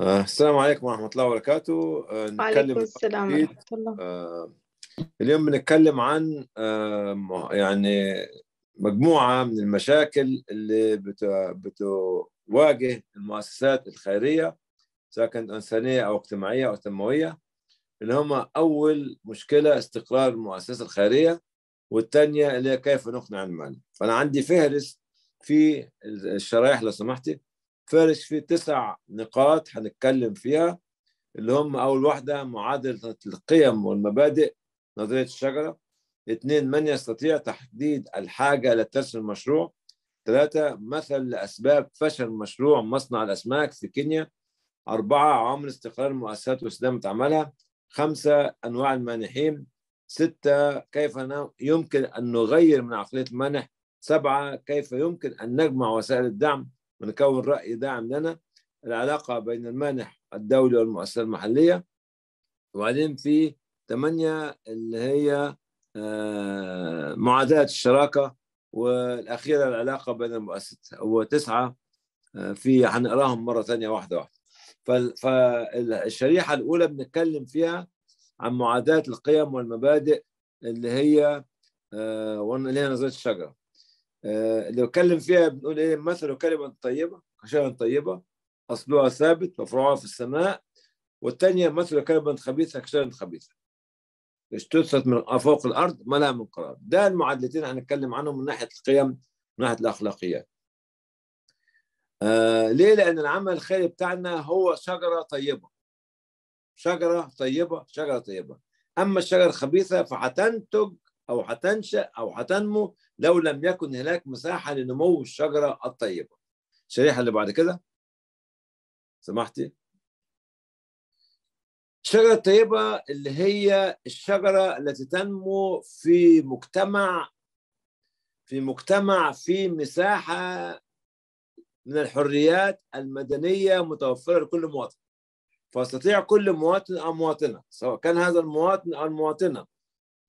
آه، السلام عليكم ورحمة الله وبركاته آه، وعليكم السلام ورحمة الله آه، اليوم بنتكلم عن يعني مجموعة من المشاكل اللي بتواجه المؤسسات الخيرية سواء كانت إنسانية أو اجتماعية أو تنموية اللي هم أول مشكلة استقرار المؤسسة الخيرية والثانية اللي هي كيف نقنع المال فأنا عندي فهرس في الشرائح لو سمحتي فارس فيه تسع نقاط هنتكلم فيها اللي هم أول واحدة معادلة القيم والمبادئ نظرية الشجرة اثنين من يستطيع تحديد الحاجة لترسم المشروع ثلاثة مثل لأسباب فشل مشروع مصنع الأسماك في كينيا أربعة عمر استقرار المؤسسات واستدامة عملها خمسة أنواع المانحين ستة كيف يمكن أن نغير من عقلية المانح سبعة كيف يمكن أن نجمع وسائل الدعم ونكون رأي داعم لنا العلاقة بين المانح الدولي والمؤسسة المحلية وبعدين في ثمانية اللي هي آه، معادلة الشراكة والأخيرة العلاقة بين المؤسسات وتسعة آه، في هنقراهم مرة ثانية واحدة واحدة فالشريحة الأولى بنتكلم فيها عن معادلة القيم والمبادئ اللي هي آه، اللي هي نظرية الشجرة اللي آه، بتكلم فيها بنقول ايه مثل كلمة طيبة كشجرة طيبة أصلها ثابت مفروعة في السماء والثانية مثل كلمة خبيثة كشجرة خبيثة اشتثت من فوق الأرض ما لها من قرار ده المعادلتين هنتكلم عنهم من ناحية القيم من ناحية الأخلاقيات آه ليه؟ لأن العمل الخيري بتاعنا هو شجرة طيبة شجرة طيبة شجرة طيبة أما الشجرة الخبيثة فهتنتج أو هتنشأ أو هتنمو لو لم يكن هناك مساحة لنمو الشجرة الطيبة الشريحة اللي بعد كده سمحتي الشجرة الطيبة اللي هي الشجرة التي تنمو في مجتمع في مجتمع في مساحة من الحريات المدنية متوفرة لكل مواطن فيستطيع كل مواطن أو مواطنة سواء كان هذا المواطن أو المواطنة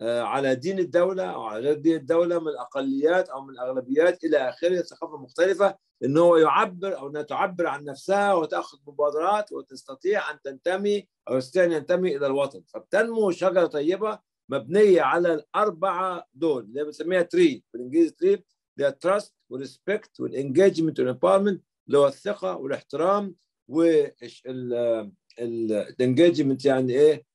آه، على دين الدولة أو على غير دين الدولة من الأقليات أو من الأغلبيات إلى آخره ثقافة مختلفة إن هو يعبر أو أنها تعبر عن نفسها وتأخذ مبادرات وتستطيع أن تنتمي أو يستطيع أن ينتمي إلى الوطن فبتنمو شجرة طيبة مبنية على الأربعة دول اللي بنسميها تري بالإنجليزي تري اللي هي تراست والريسبكت والإنجيجمنت والإمبارمنت اللي هو الثقة والاحترام والإنجيجمنت يعني إيه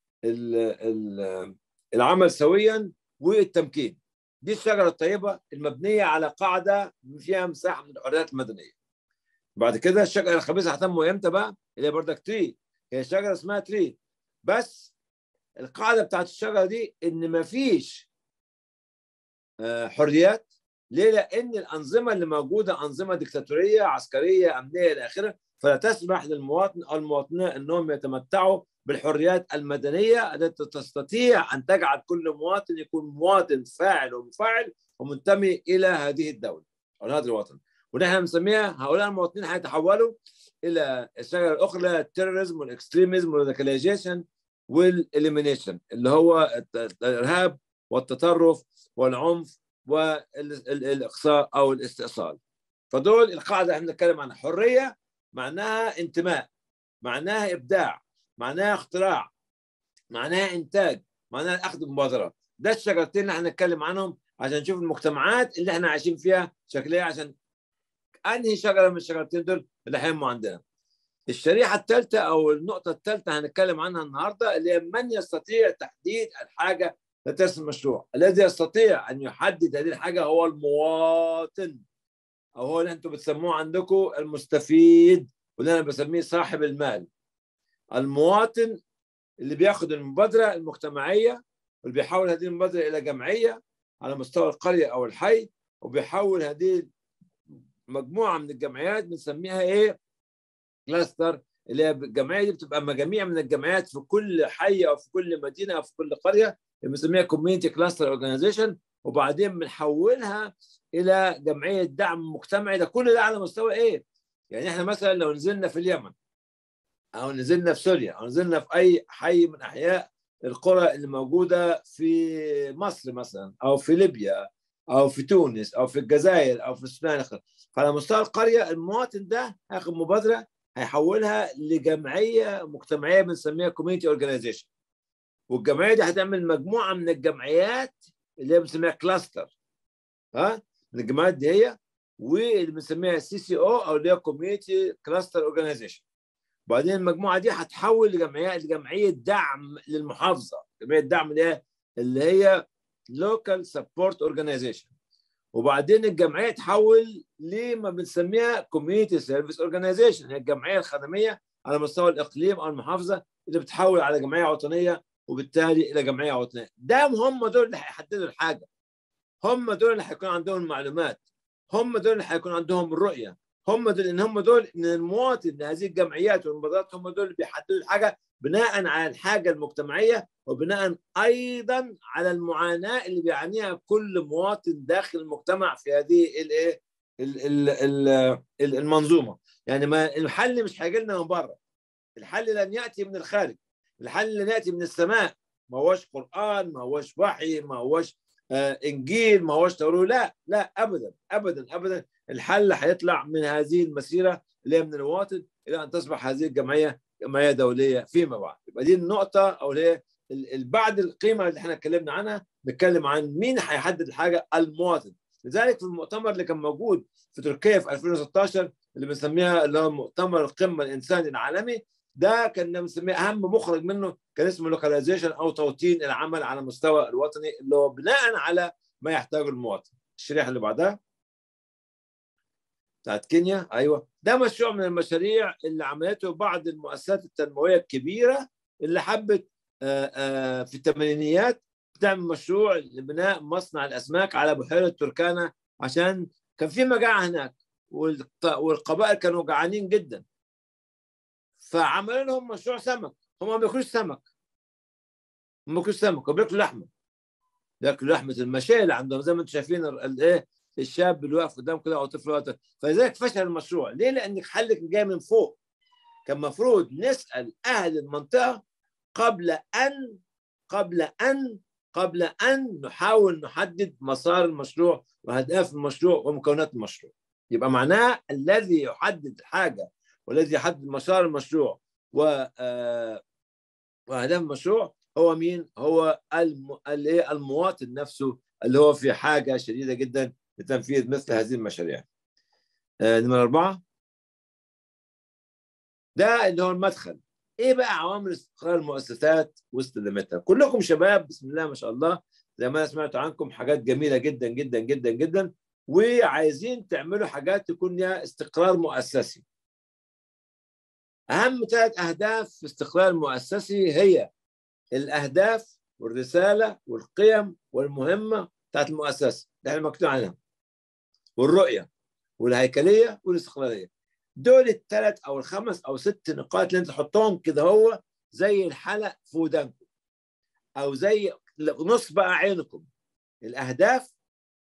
العمل سويا والتمكين دي الشجره الطيبه المبنيه على قاعده فيها مساحه من الحريات المدنيه بعد كده الشجره الخبيثه هتم امتى بقى اللي هي بردك تري هي شجره اسمها تري بس القاعده بتاعت الشجره دي ان ما فيش آه، حريات ليه؟ لان الانظمه اللي موجوده انظمه ديكتاتوريه عسكريه امنيه الى اخره فلا تسمح للمواطن او المواطنه انهم يتمتعوا بالحريات المدنية التي تستطيع أن تجعل كل مواطن يكون مواطن فاعل ومفاعل ومنتمي إلى هذه الدولة أو هذا الوطن ونحن بنسميها هؤلاء المواطنين هيتحولوا إلى الشجرة الأخرى التيرورزم والإكستريميزم والراديكاليزيشن والإليمينيشن اللي هو الإرهاب والتطرف والعنف والإقصاء أو الاستئصال فدول القاعدة احنا بنتكلم عن حرية معناها انتماء معناها إبداع معناها اختراع معناها انتاج معناها الاخذ مبادرة ده الشجرتين اللي هنتكلم عنهم عشان نشوف المجتمعات اللي احنا عايشين فيها شكلها عشان انهي شجره من الشجرتين دول اللي هيهموا عندنا الشريحه الثالثه او النقطه الثالثه هنتكلم عنها النهارده اللي هي من يستطيع تحديد الحاجه لترسم المشروع الذي يستطيع ان يحدد هذه الحاجه هو المواطن او هو اللي انتم بتسموه عندكم المستفيد واللي انا بسميه صاحب المال المواطن اللي بياخد المبادره المجتمعيه واللي بيحول هذه المبادره الى جمعيه على مستوى القريه او الحي وبيحول هذه مجموعه من الجمعيات بنسميها ايه؟ كلاستر اللي هي الجمعيه دي بتبقى مجاميع من الجمعيات في كل حي او في كل مدينه او في كل قريه بنسميها كوميونتي كلاستر أورجنايزيشن وبعدين بنحولها الى جمعيه دعم مجتمعي ده كل ده على مستوى ايه؟ يعني احنا مثلا لو نزلنا في اليمن او نزلنا في سوريا او نزلنا في اي حي من احياء القرى اللي موجوده في مصر مثلا او في ليبيا او في تونس او في الجزائر او في السودان فعلى مستوى القريه المواطن ده هياخد مبادره هيحولها لجمعيه مجتمعيه بنسميها كوميونتي اورجانيزيشن والجمعيه دي هتعمل مجموعه من الجمعيات اللي هي بنسميها كلاستر ها من الجمعيات دي هي واللي بنسميها سي سي او او اللي هي كوميونتي كلاستر اورجانيزيشن وبعدين المجموعه دي هتحول لجمعيه لجمعيه دعم للمحافظه جمعيه دعم اللي هي اللي هي لوكال سبورت اورجانيزيشن وبعدين الجمعيه تحول لما بنسميها كوميونتي سيرفيس اورجانيزيشن هي الجمعيه الخدميه على مستوى الاقليم او المحافظه اللي بتحول على جمعيه وطنيه وبالتالي الى جمعيه وطنيه دام هم دول اللي هيحددوا الحاجه هم دول اللي هيكون عندهم المعلومات هم دول اللي هيكون عندهم الرؤيه هم دول ان هم دول ان المواطن لهذه الجمعيات والمبادرات هم دول اللي بيحددوا الحاجه بناء على الحاجه المجتمعيه وبناء ايضا على المعاناه اللي بيعانيها كل مواطن داخل المجتمع في هذه الايه المنظومه يعني ما الحل مش هيجي لنا من بره الحل لن ياتي من الخارج الحل لن ياتي من السماء ما هوش قران ما هوش وحي ما هوش آه، انجيل ما هوش تورو لا لا ابدا ابدا ابدا الحل هيطلع من هذه المسيره اللي هي من الواطن الى ان تصبح هذه الجمعيه جمعيه دوليه فيما بعد يبقى دي النقطه او اللي هي بعد القيمه اللي احنا اتكلمنا عنها نتكلم عن مين هيحدد الحاجه المواطن لذلك في المؤتمر اللي كان موجود في تركيا في 2016 اللي بنسميها اللي هو مؤتمر القمه الانساني العالمي ده كان بنسميه اهم مخرج منه كان اسمه لوكاليزيشن او توطين العمل على المستوى الوطني اللي هو بناء على ما يحتاجه المواطن الشريحه اللي بعدها بتاعت كينيا ايوه ده مشروع من المشاريع اللي عملته بعض المؤسسات التنمويه الكبيره اللي حبت آه، آه، في الثمانينيات بتعمل مشروع لبناء مصنع الاسماك على بحيره تركانا عشان كان في مجاعه هناك والقبائل كانوا جعانين جدا فعملوا لهم مشروع سمك هم ما بياكلوش سمك ما بياكلوش سمك هم بياكلوا لحمه بياكلوا لحمه المشاية اللي عندهم زي ما انتم شايفين الايه الشاب اللي واقف قدام كده او طفل فلذلك فشل المشروع ليه؟ لان حلك جاي من فوق كان المفروض نسال اهل المنطقه قبل ان قبل ان قبل ان نحاول نحدد مسار المشروع واهداف المشروع ومكونات المشروع يبقى معناه الذي يحدد حاجه والذي يحدد مسار المشروع و آه، واهداف المشروع هو مين؟ هو إيه، المواطن نفسه اللي هو في حاجه شديده جدا لتنفيذ مثل هذه المشاريع. آه، نمرة أربعة ده اللي هو المدخل إيه بقى عوامل استقرار المؤسسات واستدامتها؟ كلكم شباب بسم الله ما شاء الله زي ما أنا سمعت عنكم حاجات جميلة جدا جدا جدا جدا وعايزين تعملوا حاجات تكون لها استقرار مؤسسي أهم ثلاث أهداف في استقلال مؤسسي هي الأهداف والرسالة والقيم والمهمة بتاعت المؤسسة اللي احنا مكتوب عنها والرؤية والهيكلية والاستقلالية دول الثلاث أو الخمس أو ست نقاط اللي أنت تحطهم كده هو زي الحلق في ودانكم أو زي نصب أعينكم الأهداف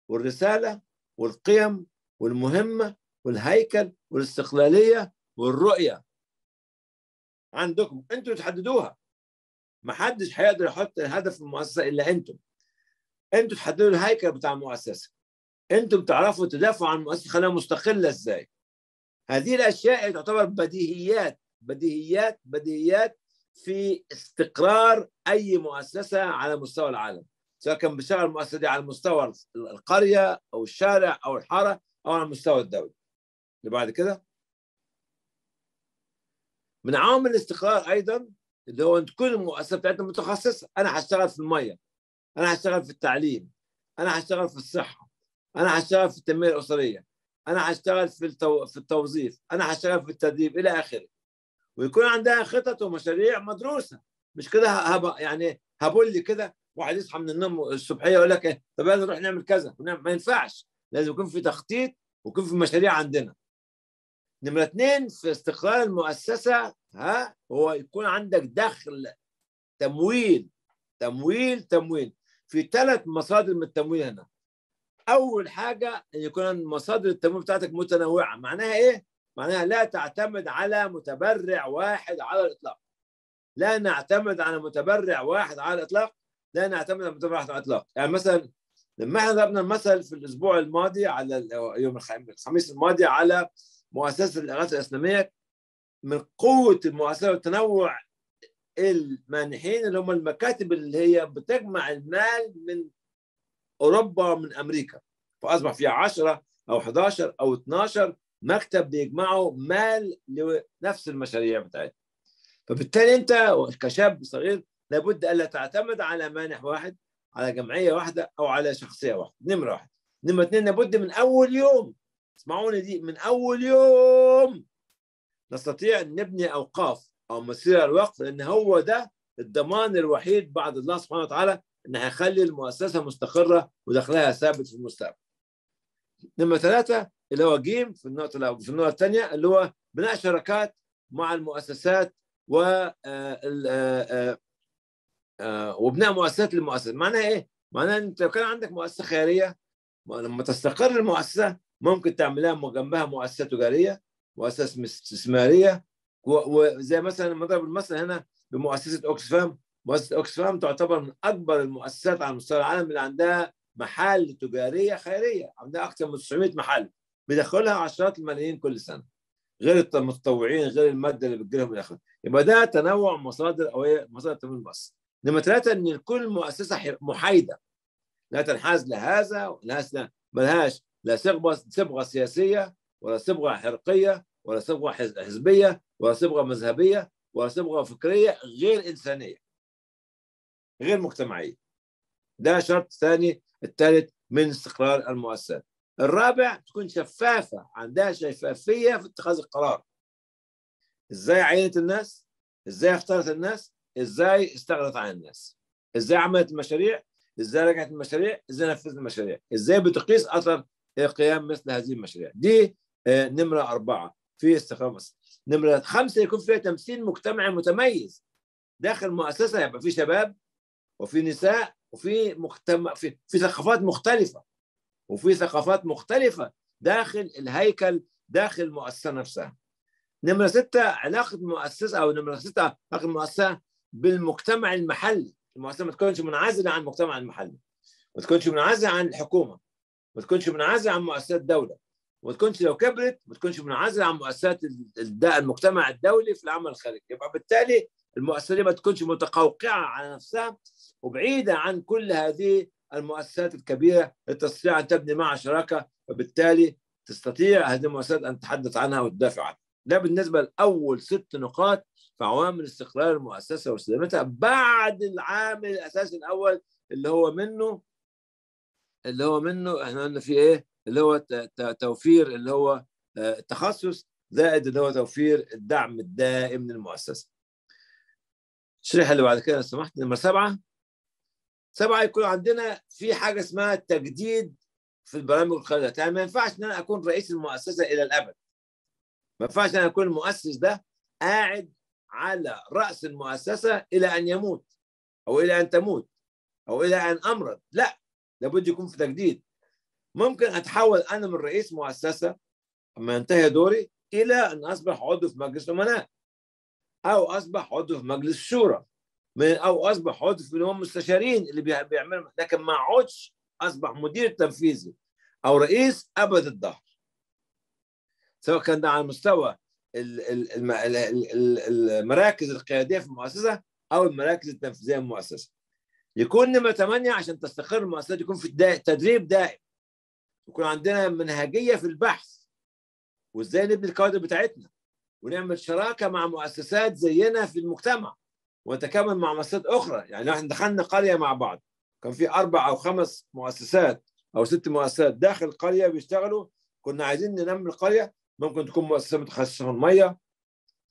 والرسالة والقيم والمهمة والهيكل والاستقلالية والرؤية عندكم انتوا تحددوها ما حدش هيقدر يحط الهدف المؤسسه الا انتم انتوا تحددوا الهيكل بتاع المؤسسه انتم تعرفوا تدافعوا عن المؤسسه خلاها مستقله ازاي هذه الاشياء تعتبر بديهيات بديهيات بديهيات في استقرار اي مؤسسه على مستوى العالم سواء كان بشكل المؤسسه دي على مستوى القريه او الشارع او الحاره او على مستوى الدوله اللي بعد كده من عوامل الاستقرار ايضا اللي هو ان تكون المؤسسه بتاعتنا متخصصه انا هشتغل في الميه انا هشتغل في التعليم انا هشتغل في الصحه انا هشتغل في التنميه الاسريه انا هشتغل في التو... في التوظيف انا هشتغل في التدريب الى اخره ويكون عندها خطط ومشاريع مدروسه مش كده هب... يعني لي كده واحد يصحى من النوم الصبحيه يقول لك إيه، طب نروح نعمل كذا ما ينفعش لازم يكون في تخطيط ويكون في مشاريع عندنا نمرة اثنين في استقرار المؤسسة ها هو يكون عندك دخل تمويل تمويل تمويل في ثلاث مصادر من التمويل هنا أول حاجة أن يكون مصادر التمويل بتاعتك متنوعة معناها إيه؟ معناها لا تعتمد على متبرع واحد على الإطلاق لا نعتمد على متبرع واحد على الإطلاق لا نعتمد على متبرع واحد على الإطلاق يعني مثلا لما احنا ضربنا المثل في الأسبوع الماضي على يوم الخميس الماضي على مؤسسه الاغاثه الاسلاميه من قوه المؤسسه والتنوع المانحين اللي هم المكاتب اللي هي بتجمع المال من اوروبا ومن امريكا فاصبح في 10 او 11 او 12 مكتب بيجمعوا مال لنفس المشاريع بتاعتهم فبالتالي انت كشاب صغير لابد الا تعتمد على مانح واحد على جمعيه واحده او على شخصيه واحده نمره واحد نمره اثنين لابد من اول يوم اسمعوني دي من اول يوم نستطيع ان نبني اوقاف او مسيره الوقف لان هو ده الضمان الوحيد بعد الله سبحانه وتعالى ان هيخلي المؤسسه مستقره ودخلها ثابت في المستقبل. نمره ثلاثه اللي هو جيم في النقطه في النقطه الثانيه اللي هو بناء شراكات مع المؤسسات و آه، آه، آه، وبناء مؤسسات للمؤسسات معناها ايه؟ معناها انت لو كان عندك مؤسسه خيريه لما تستقر المؤسسه ممكن تعملها جنبها مؤسسات تجاريه مؤسسه استثماريه وزي مثلا المضرب المثل هنا بمؤسسه اوكسفام مؤسسه اوكسفام تعتبر من اكبر المؤسسات على مستوى العالم اللي عندها محل تجاريه خيريه عندها اكثر من 900 محل بيدخلها عشرات الملايين كل سنه غير المتطوعين غير الماده اللي بتجيلهم من الاخر يبقى ده تنوع مصادر او مصادر تمويل بس نمرة ثلاثة إن كل مؤسسة محايدة لا تنحاز لهذا ولا ملهاش لا صبغه صبغه سياسيه ولا صبغه عرقيه ولا صبغه حزبيه ولا صبغه مذهبيه ولا صبغه فكريه غير انسانيه غير مجتمعيه ده شرط ثاني الثالث من استقرار المؤسسات الرابع تكون شفافه عندها شفافيه في اتخاذ القرار ازاي عينت الناس ازاي اختارت الناس ازاي استغنت عن الناس ازاي عملت المشاريع ازاي رجعت المشاريع ازاي نفذت المشاريع ازاي بتقيس اثر إيه قيام مثل هذه المشاريع دي آه، نمرة أربعة في استقامة نمرة خمسة يكون فيها تمثيل مجتمعي متميز داخل مؤسسة يبقى في شباب وفي نساء وفي مجتمع في, في ثقافات مختلفة وفي ثقافات مختلفة داخل الهيكل داخل المؤسسة نفسها نمرة ستة علاقة المؤسسة أو نمرة ستة علاقة المؤسسة بالمجتمع المحلي المؤسسة ما تكونش منعزلة عن المجتمع المحلي ما تكونش منعزلة عن الحكومة ما تكونش منعزله عن مؤسسات الدوله وما تكونش لو كبرت ما تكونش منعزله عن مؤسسات المجتمع الدولي في العمل الخارجي يبقى بالتالي المؤسسه دي ما تكونش متقوقعه على نفسها وبعيده عن كل هذه المؤسسات الكبيره تستطيع ان تبني معها شراكه وبالتالي تستطيع هذه المؤسسات ان تتحدث عنها وتدافع عنها. ده بالنسبه لاول ست نقاط في عوامل استقرار المؤسسه وسلامتها بعد العامل الاساسي الاول اللي هو منه اللي هو منه احنا قلنا في ايه اللي هو توفير اللي هو آه، التخصص زائد اللي هو توفير الدعم الدائم للمؤسسه الشريحه اللي بعد كده لو سمحت نمره سبعه سبعه يكون عندنا في حاجه اسمها تجديد في البرامج القياديه يعني طيب، ما ينفعش ان انا اكون رئيس المؤسسه الى الابد ما ينفعش ان انا اكون المؤسس ده قاعد على راس المؤسسه الى ان يموت او الى ان تموت او الى ان امرض لا لابد يكون في تجديد ممكن اتحول انا من رئيس مؤسسه لما ينتهي دوري الى ان اصبح عضو في مجلس امناء او اصبح عضو في مجلس الشورى او اصبح عضو في اللي هم المستشارين اللي بيعملوا لكن ما اقعدش اصبح مدير تنفيذي او رئيس ابد الظهر سواء كان ده على مستوى المراكز القياديه في المؤسسه او المراكز التنفيذيه في المؤسسه يكون نمرة ثمانية عشان تستقر المؤسسات يكون في تدريب دائم يكون عندنا منهجية في البحث وازاي نبني الكوادر بتاعتنا ونعمل شراكة مع مؤسسات زينا في المجتمع ونتكامل مع مؤسسات أخرى يعني احنا دخلنا قرية مع بعض كان في أربع أو خمس مؤسسات أو ست مؤسسات داخل القرية بيشتغلوا كنا عايزين ننمي القرية ممكن تكون مؤسسة متخصصة في المية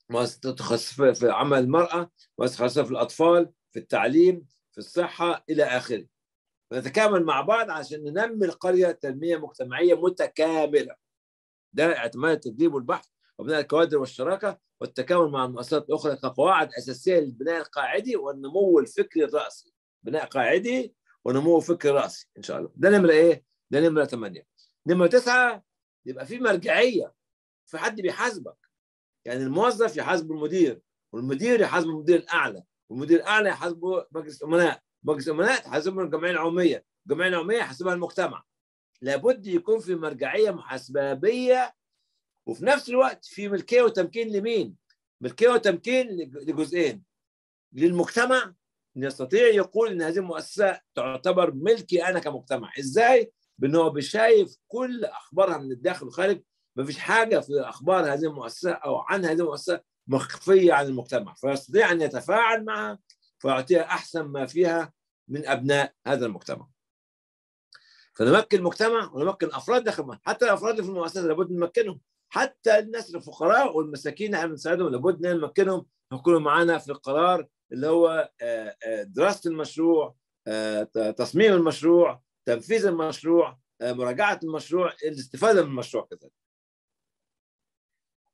مؤسسة متخصصة في عمل المرأة مؤسسة متخصصة في الأطفال في التعليم في الصحة إلى آخره فنتكامل مع بعض عشان ننمي القرية تنمية مجتمعية متكاملة ده اعتماد التدريب والبحث وبناء الكوادر والشراكة والتكامل مع المؤسسات الأخرى كقواعد أساسية للبناء القاعدي والنمو الفكري الرأسي بناء قاعدي ونمو فكري رأسي إن شاء الله ده نمرة إيه؟ ده نمرة 8 نمرة 9 يبقى في مرجعية في حد بيحاسبك يعني الموظف يحاسب المدير والمدير يحاسب المدير الأعلى والمدير الاعلى يحاسبه مجلس الامناء مجلس الامناء تحاسبه الجمعيه العموميه الجمعيه العموميه يحاسبها المجتمع لابد يكون في مرجعيه محاسبابيه وفي نفس الوقت في ملكيه وتمكين لمين؟ ملكيه وتمكين لجزئين للمجتمع يستطيع يقول ان هذه المؤسسه تعتبر ملكي انا كمجتمع ازاي؟ بان هو بيشايف كل اخبارها من الداخل والخارج ما فيش حاجه في اخبار هذه المؤسسه او عن هذه المؤسسه مخفية عن المجتمع فيستطيع أن يتفاعل معها فيعطيها أحسن ما فيها من أبناء هذا المجتمع فنمكن المجتمع ونمكن أفراد داخل حتى الأفراد اللي في المؤسسة لابد نمكنهم حتى الناس الفقراء والمساكين احنا بنساعدهم لابد ان نمكنهم يكونوا معانا في القرار اللي هو آه، آه، دراسه المشروع آه، تصميم المشروع تنفيذ المشروع مراجعه المشروع الاستفاده من المشروع كذلك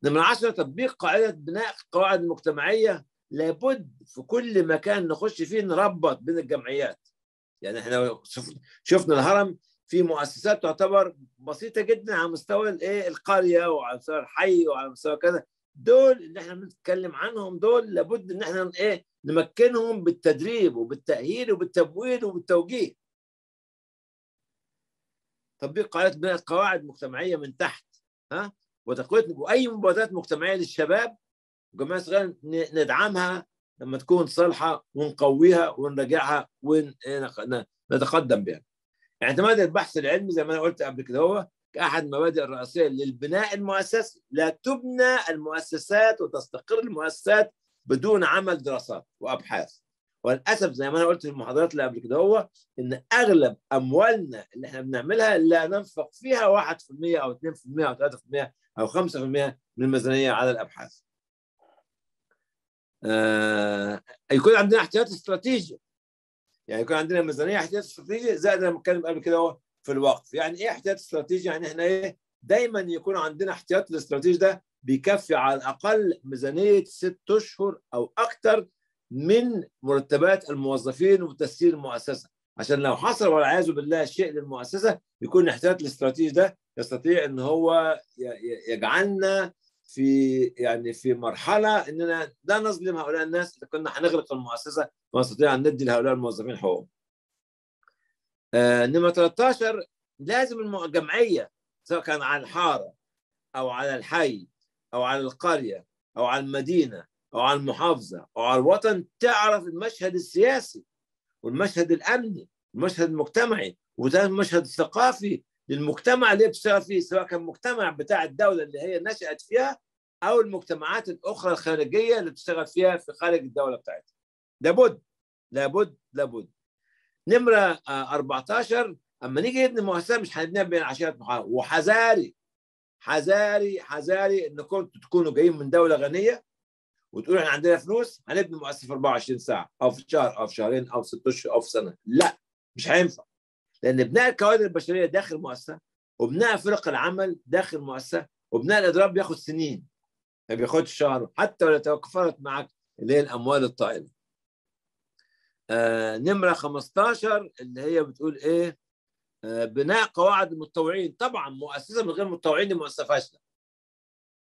من عشرة تطبيق قاعدة بناء القواعد المجتمعية لابد في كل مكان نخش فيه نربط بين الجمعيات يعني احنا شفنا الهرم في مؤسسات تعتبر بسيطة جدا على مستوى الايه القرية وعلى مستوى الحي وعلى مستوى كذا دول اللي احنا بنتكلم عنهم دول لابد ان احنا ايه نمكنهم بالتدريب وبالتأهيل وبالتمويل وبالتوجيه تطبيق قاعدة بناء قواعد مجتمعية من تحت ها وتقويه واي مبادرات مجتمعيه للشباب وجمعيه الصغيره ندعمها لما تكون صالحه ونقويها ونراجعها ونتقدم بها. اعتماد البحث العلمي زي ما انا قلت قبل كده هو كأحد المبادئ الرئيسية للبناء المؤسسي لا تبنى المؤسسات وتستقر المؤسسات بدون عمل دراسات وأبحاث وللأسف زي ما أنا قلت في المحاضرات اللي قبل كده هو إن أغلب أموالنا اللي إحنا بنعملها لا ننفق فيها 1% أو 2% أو 3% أو 5% من الميزانية على الأبحاث آه يكون عندنا احتياط استراتيجي يعني يكون عندنا ميزانية احتياط استراتيجي زائد لما اتكلم قبل كده في الوقف يعني إيه احتياط استراتيجي يعني إحنا إيه دايما يكون عندنا احتياط الاستراتيجي ده بيكفي على الأقل ميزانية ست أشهر أو اكثر من مرتبات الموظفين وتسيير المؤسسة عشان لو حصل والعياذ بالله شيء للمؤسسة يكون الاحتياط الاستراتيجي ده يستطيع ان هو يجعلنا في يعني في مرحله اننا لا نظلم هؤلاء الناس اذا كنا هنغلق المؤسسه ونستطيع ان ندي لهؤلاء الموظفين حقوقهم. آه 13 لازم الجمعيه سواء كان على الحاره او على الحي او على القريه او على المدينه او على المحافظه او على الوطن تعرف المشهد السياسي والمشهد الامني والمشهد المجتمعي وده المشهد الثقافي للمجتمع اللي بتشتغل فيه سواء كان مجتمع بتاع الدوله اللي هي نشات فيها او المجتمعات الاخرى الخارجيه اللي بتشتغل فيها في خارج الدوله بتاعتها لابد لابد لابد نمره 14 آه، اما نيجي نبني مؤسسه مش هنبنيها بين عشرات محاور وحذاري حذاري حذاري انكم تكونوا جايين من دوله غنيه وتقولوا احنا عندنا فلوس هنبني مؤسسه في 24 ساعه او في شهر او في شهرين او في ست اشهر او في سنه لا مش هينفع لان بناء الكوادر البشريه داخل مؤسسه وبناء فرق العمل داخل مؤسسه وبناء الاضراب بياخد سنين ما بياخدش شهر حتى لو توقفت معك اللي هي الاموال الطائله آه نمره 15 اللي هي بتقول ايه آه بناء قواعد المتطوعين طبعا مؤسسه من غير متطوعين دي مؤسسه فاشله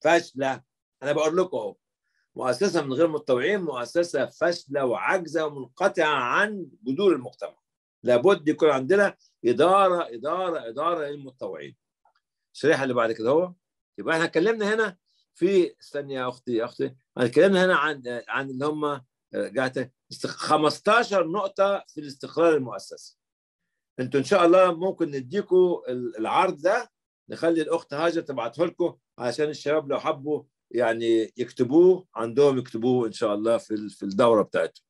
فاشله انا بقول لكم اهو مؤسسه من غير متطوعين مؤسسه فاشله وعاجزه ومنقطعه عن جذور المجتمع لابد يكون عندنا اداره اداره اداره للمتطوعين الشريحه اللي بعد كده هو يبقى احنا اتكلمنا هنا في استني يا اختي يا اختي اتكلمنا هنا عن عن اللي هم رجعت 15 نقطه في الاستقرار المؤسسي انتوا ان شاء الله ممكن نديكوا العرض ده نخلي الاخت هاجر تبعته لكم علشان الشباب لو حبوا يعني يكتبوه عندهم يكتبوه ان شاء الله في في الدوره بتاعتهم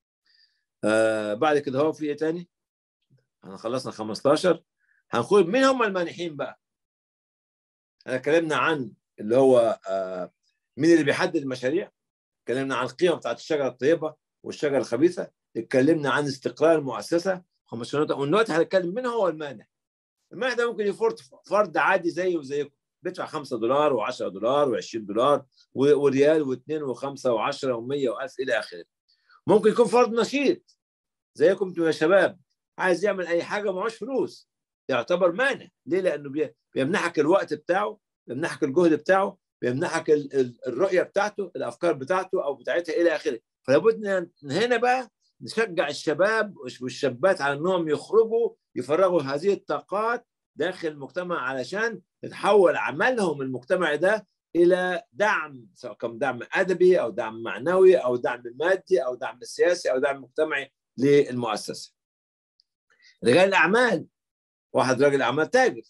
آه بعد كده هو في ايه تاني؟ احنا خلصنا 15 هنخرج مين هم المانحين بقى احنا اتكلمنا عن اللي هو آه، مين اللي بيحدد المشاريع اتكلمنا عن القيم بتاعت الشجره الطيبه والشجره الخبيثه اتكلمنا عن استقرار المؤسسه 15 ودلوقتي هنتكلم مين هو المانح المانح ده ممكن يفرض فرد عادي زيه وزيكم بيدفع 5 دولار و10 دولار و20 دولار وريال و2 و5 و10 و100 و1000 الى اخره ممكن يكون فرد نشيط زيكم انتوا يا شباب عايز يعمل اي حاجه معوش فلوس يعتبر مانع ليه لانه بيمنحك الوقت بتاعه بيمنحك الجهد بتاعه بيمنحك الرؤيه بتاعته الافكار بتاعته او بتاعتها الى اخره فلابد هنا بقى نشجع الشباب والشابات على انهم يخرجوا يفرغوا هذه الطاقات داخل المجتمع علشان تتحول عملهم المجتمعي ده الى دعم سواء كان دعم ادبي او دعم معنوي او دعم مادي او دعم سياسي او دعم مجتمعي للمؤسسه. رجال الاعمال واحد راجل اعمال تاجر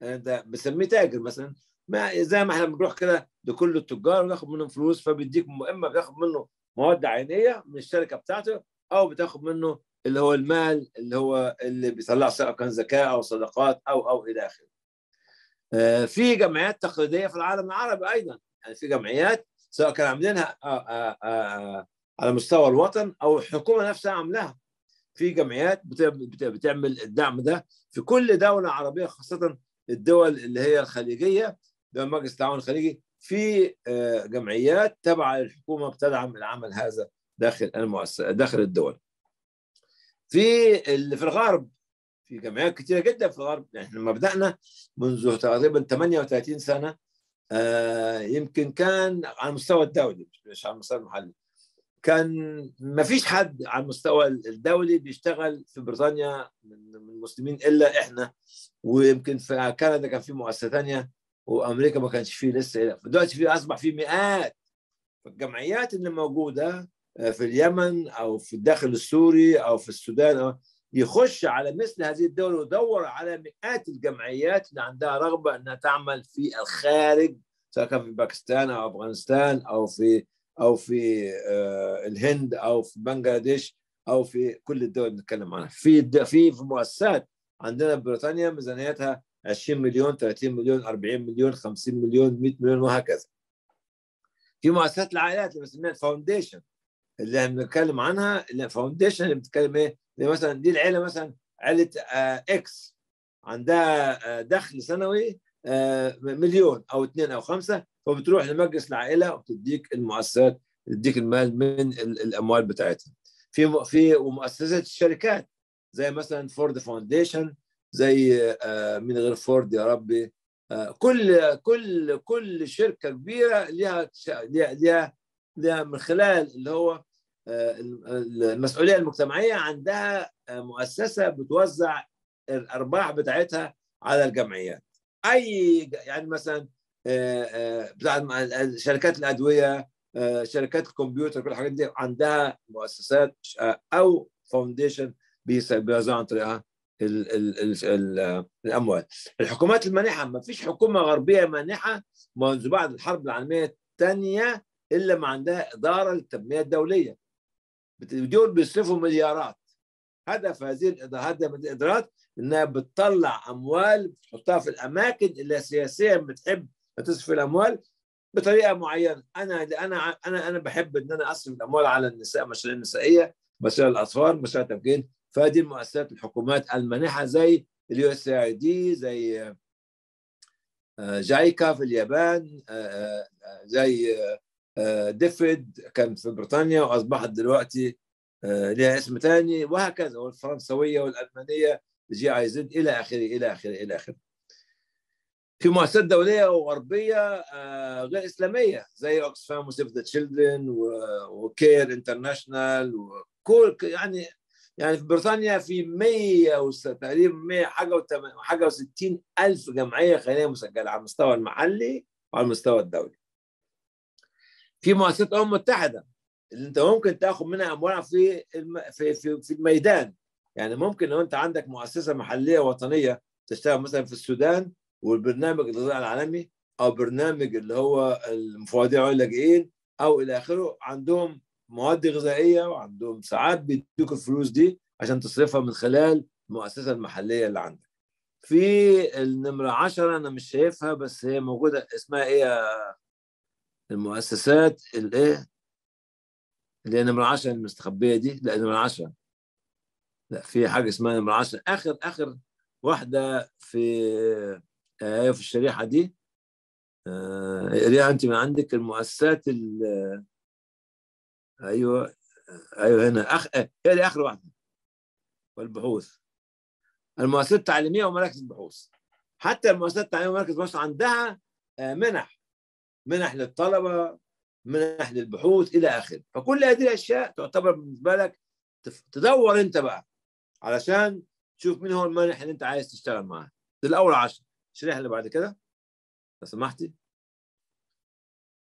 يعني انت بسميه تاجر مثلا ما زي ما احنا بنروح كده لكل التجار وناخد منهم فلوس فبيديك اما بتاخد منه مواد عينيه من الشركه بتاعته او بتاخد منه اللي هو المال اللي هو اللي بيطلع سواء كان زكاه او صدقات او او الى اخره. آه، في جمعيات تقليديه في العالم العربي ايضا يعني في جمعيات سواء كان عاملينها آه، آه، على مستوى الوطن او الحكومه نفسها عاملاها في جمعيات بتعمل الدعم ده في كل دوله عربيه خاصه الدول اللي هي الخليجيه دول مجلس التعاون الخليجي في آه، جمعيات تابعه للحكومه بتدعم العمل هذا داخل المؤسسه داخل الدول. في اللي في الغرب في جمعيات كتيره جدا في الغرب احنا لما بدانا منذ تقريبا 38 سنه آه، يمكن كان على المستوى الدولي مش على المستوى المحلي كان ما فيش حد على المستوى الدولي بيشتغل في بريطانيا من المسلمين الا احنا ويمكن في كندا كان في مؤسسه ثانيه وامريكا ما كانش فيه لسه دلوقتي في اصبح في مئات فالجمعيات اللي موجوده آه، في اليمن او في الداخل السوري او في السودان آه، يخش على مثل هذه الدول ويدور على مئات الجمعيات اللي عندها رغبه انها تعمل في الخارج سواء كان في باكستان او افغانستان او في او في آه، الهند او في بنجلاديش او في كل الدول اللي بنتكلم عنها في في مؤسسات عندنا في بريطانيا ميزانيتها 20 مليون 30 مليون 40 مليون 50 مليون 100 مليون وهكذا في مؤسسات العائلات اللي بنسميها الفاونديشن اللي احنا بنتكلم عنها الفاونديشن اللي بتتكلم ايه اللي مثلا دي العيله مثلا عيله آه اكس عندها آه دخل سنوي آه مليون او اثنين او خمسه فبتروح لمجلس العائله وبتديك المؤسسات تديك المال من الاموال بتاعتها في في ومؤسسات الشركات زي مثلا فورد فاونديشن زي آه، من غير فورد يا ربي آه، كل كل كل شركه كبيره ليها ليها ليها من خلال اللي هو آه، المسؤوليه المجتمعيه عندها مؤسسه بتوزع الارباح بتاعتها على الجمعيات اي يعني مثلا شركات الادويه آه، شركات الكمبيوتر كل الحاجات دي عندها مؤسسات آه، او فاونديشن بيوزعوا عن طريقها الـ الـ الـ الـ الاموال. الحكومات المانحه ما فيش حكومه غربيه مانحه منذ بعد الحرب العالميه الثانيه الا ما عندها اداره للتنميه الدوليه. دول بيصرفوا مليارات. هدف هذه هدف الادارات انها بتطلع اموال تحطها في الاماكن اللي سياسيا بتحب تصرف الاموال بطريقه معينه انا انا انا انا بحب ان انا اصرف الاموال على النساء مشاريع نسائيه مشاريع الاطفال مشاريع التمكين فدي المؤسسات الحكومات المانحه زي اليو اس اي دي زي آه، جايكا في اليابان آه، آه، زي ديفيد كان في بريطانيا واصبحت دلوقتي لها اسم ثاني وهكذا والفرنسويه والالمانيه جي اي زد الى اخره الى اخره الى اخره في مؤسسات دوليه وغربيه آه، غير اسلاميه زي اوكسفام وسيف ذا تشيلدرن وكير انترناشونال وكل يعني يعني في بريطانيا في 100 تقريبا 100 حاجه حاجه و60 الف جمعيه خيريه مسجله على المستوى المحلي وعلى المستوى الدولي. في مؤسسات الامم المتحده اللي انت ممكن تاخد منها اموالها في في في في الميدان يعني ممكن لو انت عندك مؤسسه محليه وطنيه تشتغل مثلا في السودان والبرنامج الغذائي العالمي او برنامج اللي هو المفوضيه علاجين او الى اخره عندهم مواد غذائيه وعندهم ساعات بيدوك الفلوس دي عشان تصرفها من خلال المؤسسه المحليه اللي عندك. في النمره 10 انا مش شايفها بس هي موجوده اسمها ايه المؤسسات الايه اللي هي نمره 10 المستخبيه دي لا نمره 10 لا في حاجه اسمها نمره 10 اخر اخر واحده في آية في الشريحة دي آه، اقريها أنت من عندك المؤسسات ال أيوه أيوه هنا أخ آه، هي دي آخر واحدة والبحوث المؤسسات التعليمية ومراكز البحوث حتى المؤسسات التعليمية ومراكز البحوث عندها آه، منح منح للطلبة منح للبحوث إلى آخره فكل هذه الأشياء تعتبر بالنسبة لك تدور أنت بقى علشان تشوف مين هو المانح اللي أنت عايز تشتغل معاه الأول عشر الشريحه اللي بعد كده لو سمحتي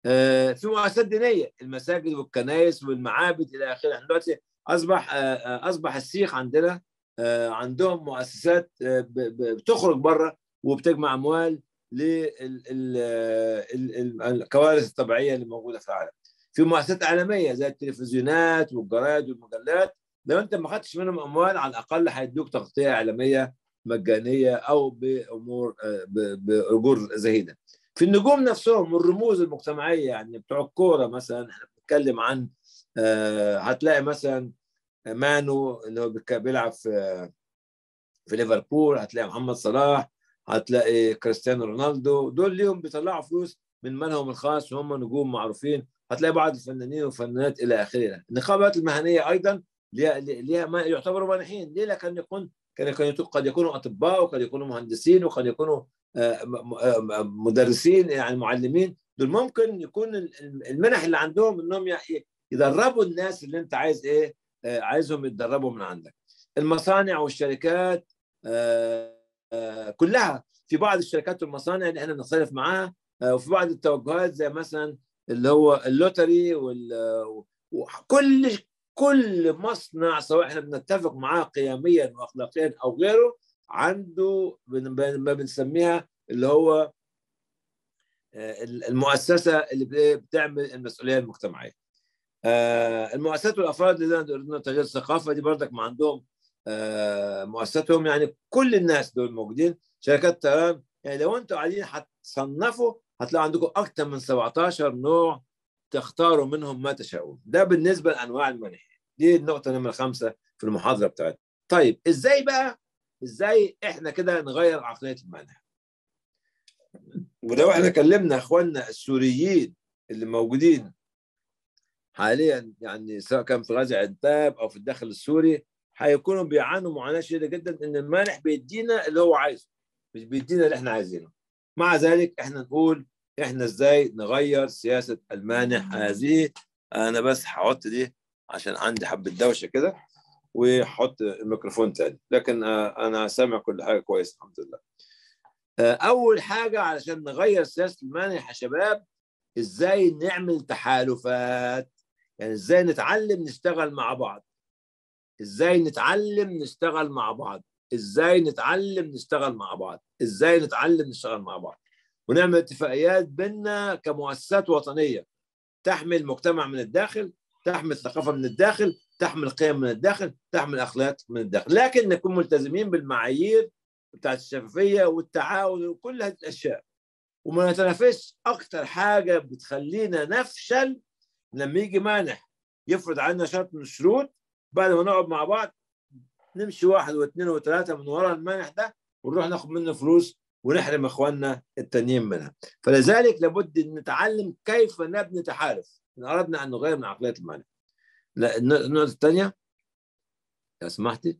آه في مؤسسات دينيه المساجد والكنائس والمعابد الى اخره احنا دلوقتي اصبح آه, آه، اصبح السيخ عندنا آه عندهم مؤسسات آه، بتخرج بره وبتجمع اموال للكوارث آه، الطبيعيه اللي موجوده في العالم. في مؤسسات اعلاميه زي التلفزيونات والجرايد والمجلات لو انت ما خدتش منهم اموال على الاقل هيدوك تغطيه اعلاميه مجانيه او بامور آه، باجور زهيده في النجوم نفسهم والرموز المجتمعيه يعني بتوع الكوره مثلا احنا بنتكلم عن آه، هتلاقي مثلا مانو اللي هو بيلعب في في ليفربول هتلاقي محمد صلاح هتلاقي كريستيانو رونالدو دول ليهم بيطلعوا فلوس من مالهم الخاص وهم نجوم معروفين هتلاقي بعض الفنانين والفنانات الى اخره النقابات المهنيه ايضا ليها ليها ما يعتبروا مانحين ليه لكن يكون قد يكونوا اطباء وقد يكونوا مهندسين وقد يكونوا آه، آه، آه، مدرسين يعني معلمين دول ممكن يكون المنح اللي عندهم انهم يدربوا الناس اللي انت عايز ايه عايزهم يتدربوا من عندك المصانع والشركات كلها في بعض الشركات والمصانع اللي احنا بنختلف معاها وفي بعض التوجهات زي مثلا اللي هو اللوتري وكل كل مصنع سواء احنا بنتفق معاه قيميا واخلاقيا او غيره عنده ما بنسميها اللي هو آه، المؤسسه اللي بتعمل المسؤوليه المجتمعيه. آه، المؤسسات والافراد اللي ما تغيير الثقافه دي برضك ما عندهم آه، مؤسساتهم يعني كل الناس دول موجودين شركات طيران يعني لو انتوا قاعدين هتصنفوا هتلاقوا عندكم اكثر من 17 نوع تختاروا منهم ما تشاءون ده بالنسبة لأنواع المنح دي النقطة نمرة خمسة في المحاضرة بتاعتنا طيب إزاي بقى إزاي إحنا كده نغير عقلية المنح ولو إحنا كلمنا إخواننا السوريين اللي موجودين حاليا يعني سواء كان في غزة عنتاب أو في الداخل السوري هيكونوا بيعانوا معاناة شديدة جدا إن المانح بيدينا اللي هو عايزه مش بيدينا اللي إحنا عايزينه مع ذلك إحنا نقول احنا ازاي نغير سياسه المانح هذه انا بس هحط دي عشان عندي حبه دوشه كده وحط الميكروفون تاني لكن آه، انا سامع كل حاجه كويس الحمد لله آه، اول حاجه علشان نغير سياسه المانح يا شباب ازاي نعمل تحالفات يعني ازاي نتعلم نشتغل مع بعض ازاي نتعلم نشتغل مع بعض ازاي نتعلم نشتغل مع بعض ازاي نتعلم نشتغل مع بعض ونعمل اتفاقيات بيننا كمؤسسات وطنيه تحمل مجتمع من الداخل تحمل ثقافه من الداخل تحمل قيم من الداخل تحمل اخلاق من الداخل لكن نكون ملتزمين بالمعايير بتاعت الشفافيه والتعاون وكل هذه الاشياء وما نتنافسش اكتر حاجه بتخلينا نفشل لما يجي مانح يفرض علينا شرط من الشروط بعد ما نقعد مع بعض نمشي واحد واثنين وثلاثه من ورا المانح ده ونروح ناخد منه فلوس ونحرم اخواننا التانيين منها فلذلك لابد ان نتعلم كيف نبني تحالف ان اردنا ان نغير من عقليه المانع النقطه الثانيه لو سمحتي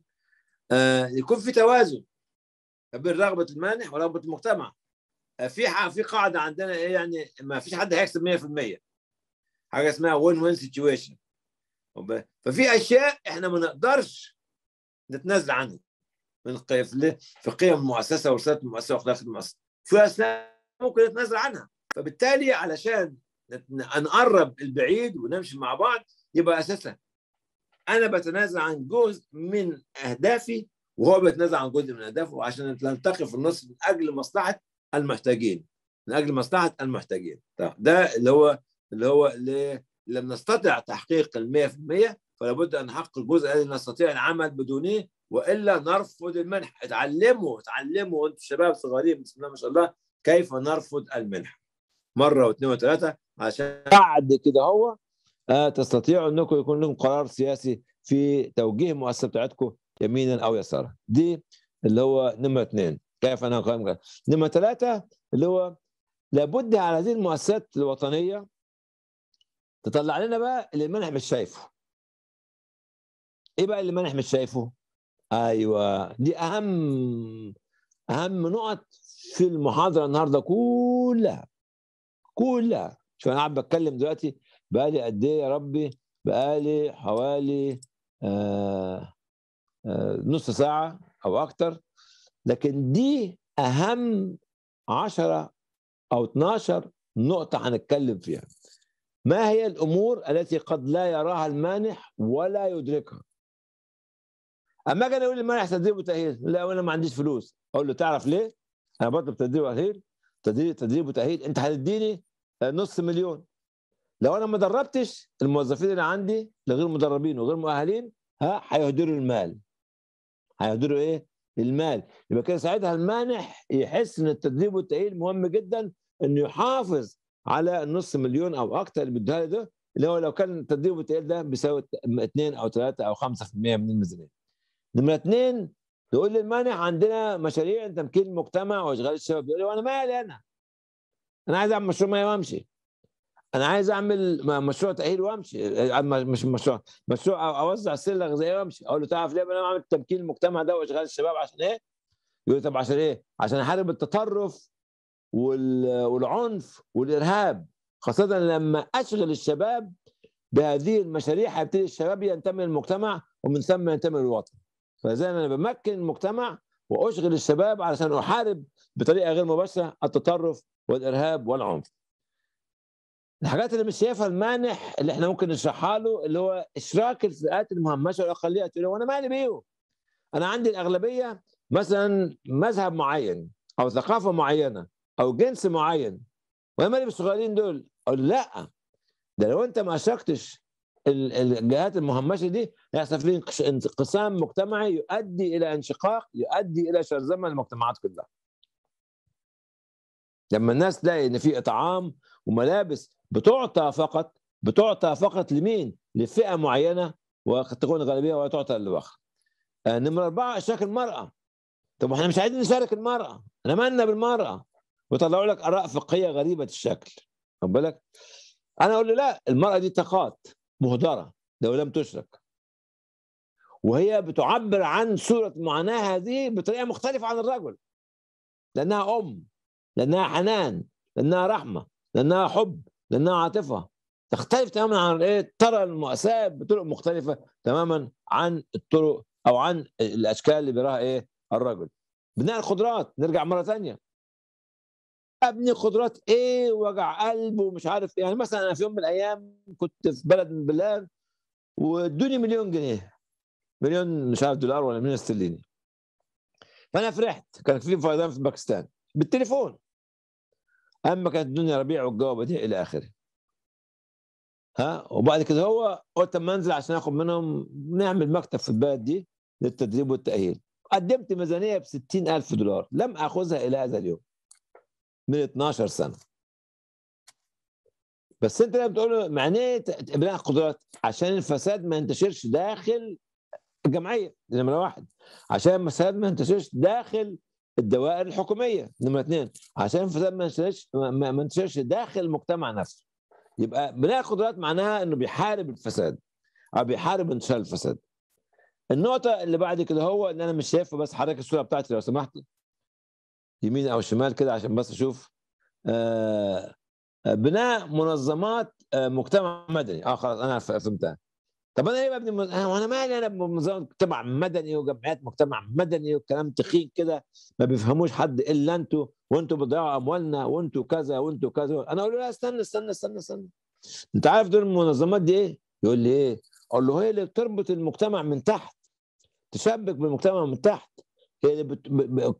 آه يكون في توازن بين رغبه المانح ورغبه المجتمع آه في في قاعده عندنا ايه يعني ما فيش حد هيكسب 100% حاجه اسمها وين وين سيتويشن ففي اشياء احنا ما نقدرش نتنازل عنها من قيم المؤسسه ورساله المؤسسه واخلاق المؤسسه في اثناء ممكن نتنازل عنها فبالتالي علشان نقرب البعيد ونمشي مع بعض يبقى اساسا انا بتنازل عن جزء من اهدافي وهو بيتنازل عن جزء من اهدافه عشان نلتقي في النص من اجل مصلحه المحتاجين من اجل مصلحه المحتاجين طيب، ده اللي هو اللي هو اللي لم نستطع تحقيق ال 100% فلا بد ان نحقق الجزء الذي نستطيع العمل بدونه إيه؟ والا نرفض المنحه اتعلموا اتعلموا انتم شباب صغيرين بسم الله ما شاء الله كيف نرفض المنحه مره واثنين وثلاثه عشان بعد كده هو آه، تستطيعوا انكم يكون لكم قرار سياسي في توجيه المؤسسه بتاعتكم يمينا او يسارا دي اللي هو نمره اثنين كيف انا نمره ثلاثه اللي هو لابد على هذه المؤسسات الوطنيه تطلع لنا بقى اللي المنح مش شايفه ايه بقى اللي مانح مش شايفه؟ ايوه دي اهم اهم نقط في المحاضره النهارده كلها كلها شوف انا قاعد بتكلم دلوقتي بقالي قد ايه يا ربي؟ بقالي حوالي آه آه نص ساعه او اكتر لكن دي اهم 10 او 12 نقطه هنتكلم فيها ما هي الامور التي قد لا يراها المانح ولا يدركها اما اجي انا اقول للمانع تدريب وتاهيل لا انا ما عنديش فلوس اقول له تعرف ليه؟ انا بطلب تدريب وتاهيل تدريب تدريب وتاهيل انت هتديني آه، نص مليون لو انا ما دربتش الموظفين اللي عندي لغير مدربين وغير مؤهلين ها هيهدروا المال هيهدروا ايه؟ المال يبقى كده ساعتها المانح يحس ان التدريب والتاهيل مهم جدا انه يحافظ على النص مليون او اكثر اللي بيديها ده اللي هو لو كان التدريب والتاهيل ده بيساوي 2 او 3 او 5% من الميزانيه نمره اثنين تقول لي المانع عندنا مشاريع تمكين المجتمع واشغال الشباب يقول لي وانا مالي انا انا عايز اعمل مشروع ميه وامشي انا عايز اعمل مشروع تاهيل وامشي مش مشروع مشروع اوزع سله غذائيه وامشي اقول له تعرف ليه انا عامل تمكين المجتمع ده واشغال الشباب عشان ايه؟ يقول لي طب عشان ايه؟ عشان احارب التطرف والعنف والارهاب خاصه لما اشغل الشباب بهذه المشاريع هيبتدي الشباب ينتمي للمجتمع ومن ثم ينتمي للوطن. فلذلك انا بمكن المجتمع واشغل الشباب علشان احارب بطريقه غير مباشره التطرف والارهاب والعنف الحاجات اللي مش شايفها المانح اللي احنا ممكن نشرحها له اللي هو اشراك الفئات المهمشه والاقليه تقول وانا مالي بيه انا عندي الاغلبيه مثلا مذهب معين او ثقافه معينه او جنس معين وانا مالي بالصغيرين دول اقول لا ده لو انت ما اشركتش الجهات المهمشه دي يحصل في انقسام مجتمعي يؤدي الى انشقاق يؤدي الى شرذمه المجتمعات كلها. لما الناس تلاقي ان في اطعام وملابس بتعطى فقط بتعطى فقط لمين؟ لفئه معينه وقد تكون غالبيه ولا تعطى للاخر. آه، نمرة أربعة إشراك المرأة طب احنا مش عايزين نشارك المرأة احنا مالنا بالمرأة ويطلعوا لك آراء فقهية غريبة الشكل خد بالك أنا أقول له لا المرأة دي طاقات مهدرة لو لم تشرك وهي بتعبر عن صورة معاناة هذه بطريقة مختلفة عن الرجل لأنها أم لأنها حنان لأنها رحمة لأنها حب لأنها عاطفة تختلف تماما عن ايه ترى المؤساة بطرق مختلفة تماما عن الطرق أو عن الأشكال اللي بيراها ايه الرجل بناء القدرات نرجع مرة ثانية ابني قدرات ايه وجع قلب ومش عارف إيه. يعني مثلا انا في يوم من الايام كنت في بلد من البلاد وادوني مليون جنيه مليون مش عارف دولار ولا مليون استرليني فانا فرحت كان في فيضان في باكستان بالتليفون اما كانت الدنيا ربيع والجو بديع الى اخره ها وبعد كده هو قلت اما انزل عشان اخد منهم نعمل مكتب في البلد دي للتدريب والتاهيل قدمت ميزانيه ب 60000 دولار لم اخذها الى هذا اليوم من 12 سنه بس انت بتقول له معناه ابناء قدرات عشان الفساد ما ينتشرش داخل الجمعيه نمره واحد عشان الفساد ما ينتشرش داخل الدوائر الحكوميه نمره اثنين عشان الفساد ما ينتشرش ما ينتشرش داخل المجتمع نفسه يبقى بناء قدرات معناها انه بيحارب الفساد او بيحارب انتشار الفساد النقطه اللي بعد كده هو ان انا مش شايفه بس حضرتك الصوره بتاعتي لو سمحت يمين او شمال كده عشان بس اشوف آه، آه، بناء منظمات آه، مجتمع مدني اه خلاص انا فهمتها طب انا ليه ببني مز... انا مالي انا مجتمع مدني وجمعيات مجتمع مدني والكلام تخين كده ما بيفهموش حد الا انتوا وانتوا بتضيعوا اموالنا وانتوا كذا وانتوا كذا انا اقول له لا استنى استنى استنى استنى انت عارف دول المنظمات دي ايه؟ يقول لي ايه؟ اقول له هي اللي بتربط المجتمع من تحت تشبك بالمجتمع من تحت هي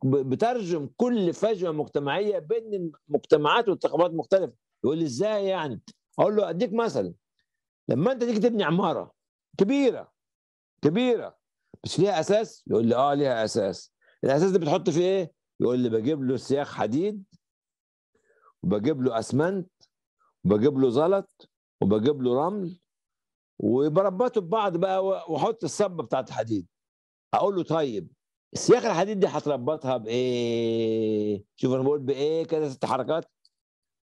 بترجم كل فجوه مجتمعيه بين المجتمعات والثقافات مختلفه يقول لي ازاي يعني اقول له اديك مثلا لما انت تيجي تبني عماره كبيره كبيره بس ليها اساس يقول لي اه ليها اساس الاساس ده بتحط فيه ايه يقول لي بجيب له سياخ حديد وبجيب له اسمنت وبجيب له زلط وبجيب له رمل وبربطه ببعض بقى واحط الصبه بتاعت الحديد اقول له طيب السياق الحديد دي هتربطها بايه؟ شوف انا بقول بايه كده ست حركات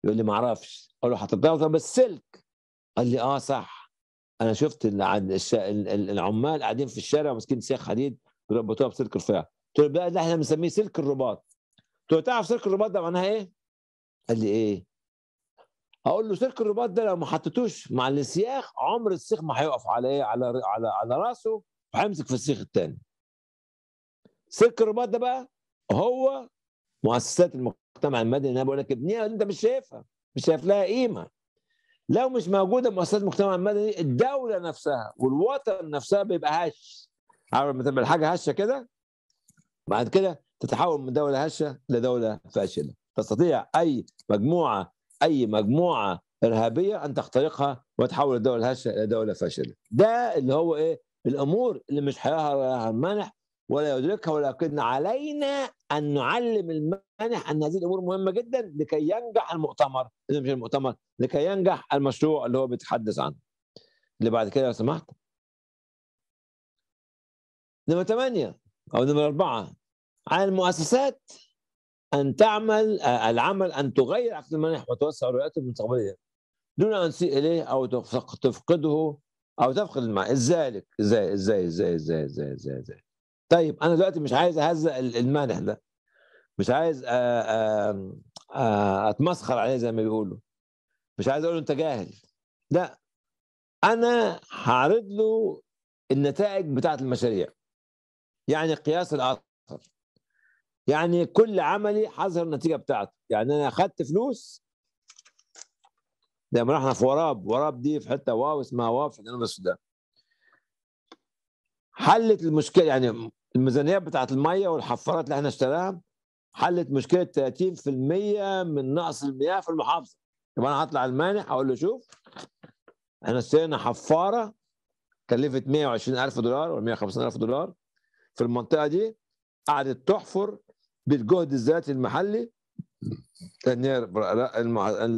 يقول لي ما اعرفش اقول له هتربطها بالسلك قال لي اه صح انا شفت العمال قاعدين في الشارع ماسكين سياخ حديد بيربطوها بسلك رفيع. قلت له ده احنا بنسميه سلك الرباط قلت له تعرف سلك الرباط ده معناها ايه؟ قال لي ايه؟ اقول له سلك الرباط ده لو ما حطيتوش مع السياخ عمر السيخ ما هيقف على ايه؟ على على على راسه وهيمسك في السيخ الثاني سلك الرباط ده بقى هو مؤسسات المجتمع المدني انا بقول لك ابنيها انت مش شايفها مش شايف لها قيمه لو مش موجوده مؤسسات المجتمع المدني الدوله نفسها والوطن نفسها بيبقى هش عارف لما تبقى الحاجه هشه كده بعد كده تتحول من دوله هشه لدوله فاشله تستطيع اي مجموعه اي مجموعه ارهابيه ان تخترقها وتحول الدوله الهشه الى دوله فاشله ده اللي هو ايه الامور اللي مش هيهرب لها المانح ولا يدركها ولكن علينا ان نعلم المانح ان هذه الامور مهمه جدا لكي ينجح المؤتمر اذا مش المؤتمر لكي ينجح المشروع اللي هو بيتحدث عنه اللي بعد كده لو سمحت نمرة ثمانية أو نمرة أربعة على المؤسسات أن تعمل آه، العمل أن تغير عقد المانح وتوسع رؤيته المستقبلية دون أن تسيء إليه أو تفقده أو تفقد المعنى إزاي إزاي إزاي إزاي إزاي إزاي, إزاي. طيب انا دلوقتي مش عايز اهزق المانح ده مش عايز اتمسخر عليه زي ما بيقولوا مش عايز اقول انت جاهل لا انا هعرض له النتائج بتاعه المشاريع يعني قياس الاثر يعني كل عملي حظهر النتيجه بتاعته يعني انا اخذت فلوس لما رحنا في وراب وراب دي في حته واو اسمها واو في جنوب السودان حلت المشكله يعني الميزانيات بتاعت الميه والحفارات اللي احنا اشتريناها حلت مشكله 30% من نقص المياه في المحافظه يبقى انا هطلع المانح اقول له شوف احنا اشترينا حفاره كلفت 120000 دولار و 150000 دولار في المنطقه دي قعدت تحفر بالجهد الذاتي المحلي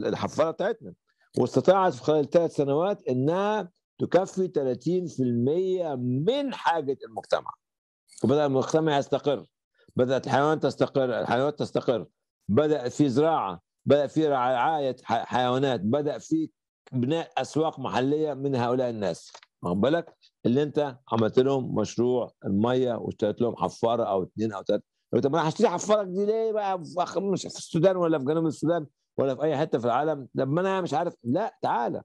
الحفاره بتاعتنا واستطاعت في خلال ثلاث سنوات انها تكفي 30% من حاجه المجتمع وبدا المجتمع يستقر بدات الحيوانات تستقر الحيوانات تستقر بدا في زراعه بدا في رعايه حيوانات بدا في بناء اسواق محليه من هؤلاء الناس واخد بالك اللي انت عملت لهم مشروع الميه واشتريت لهم حفاره او اثنين او ثلاثه طب انا هشتري حفاره دي ليه بقى مش في السودان ولا في جنوب السودان ولا في اي حته في العالم طب ما انا مش عارف لا تعالى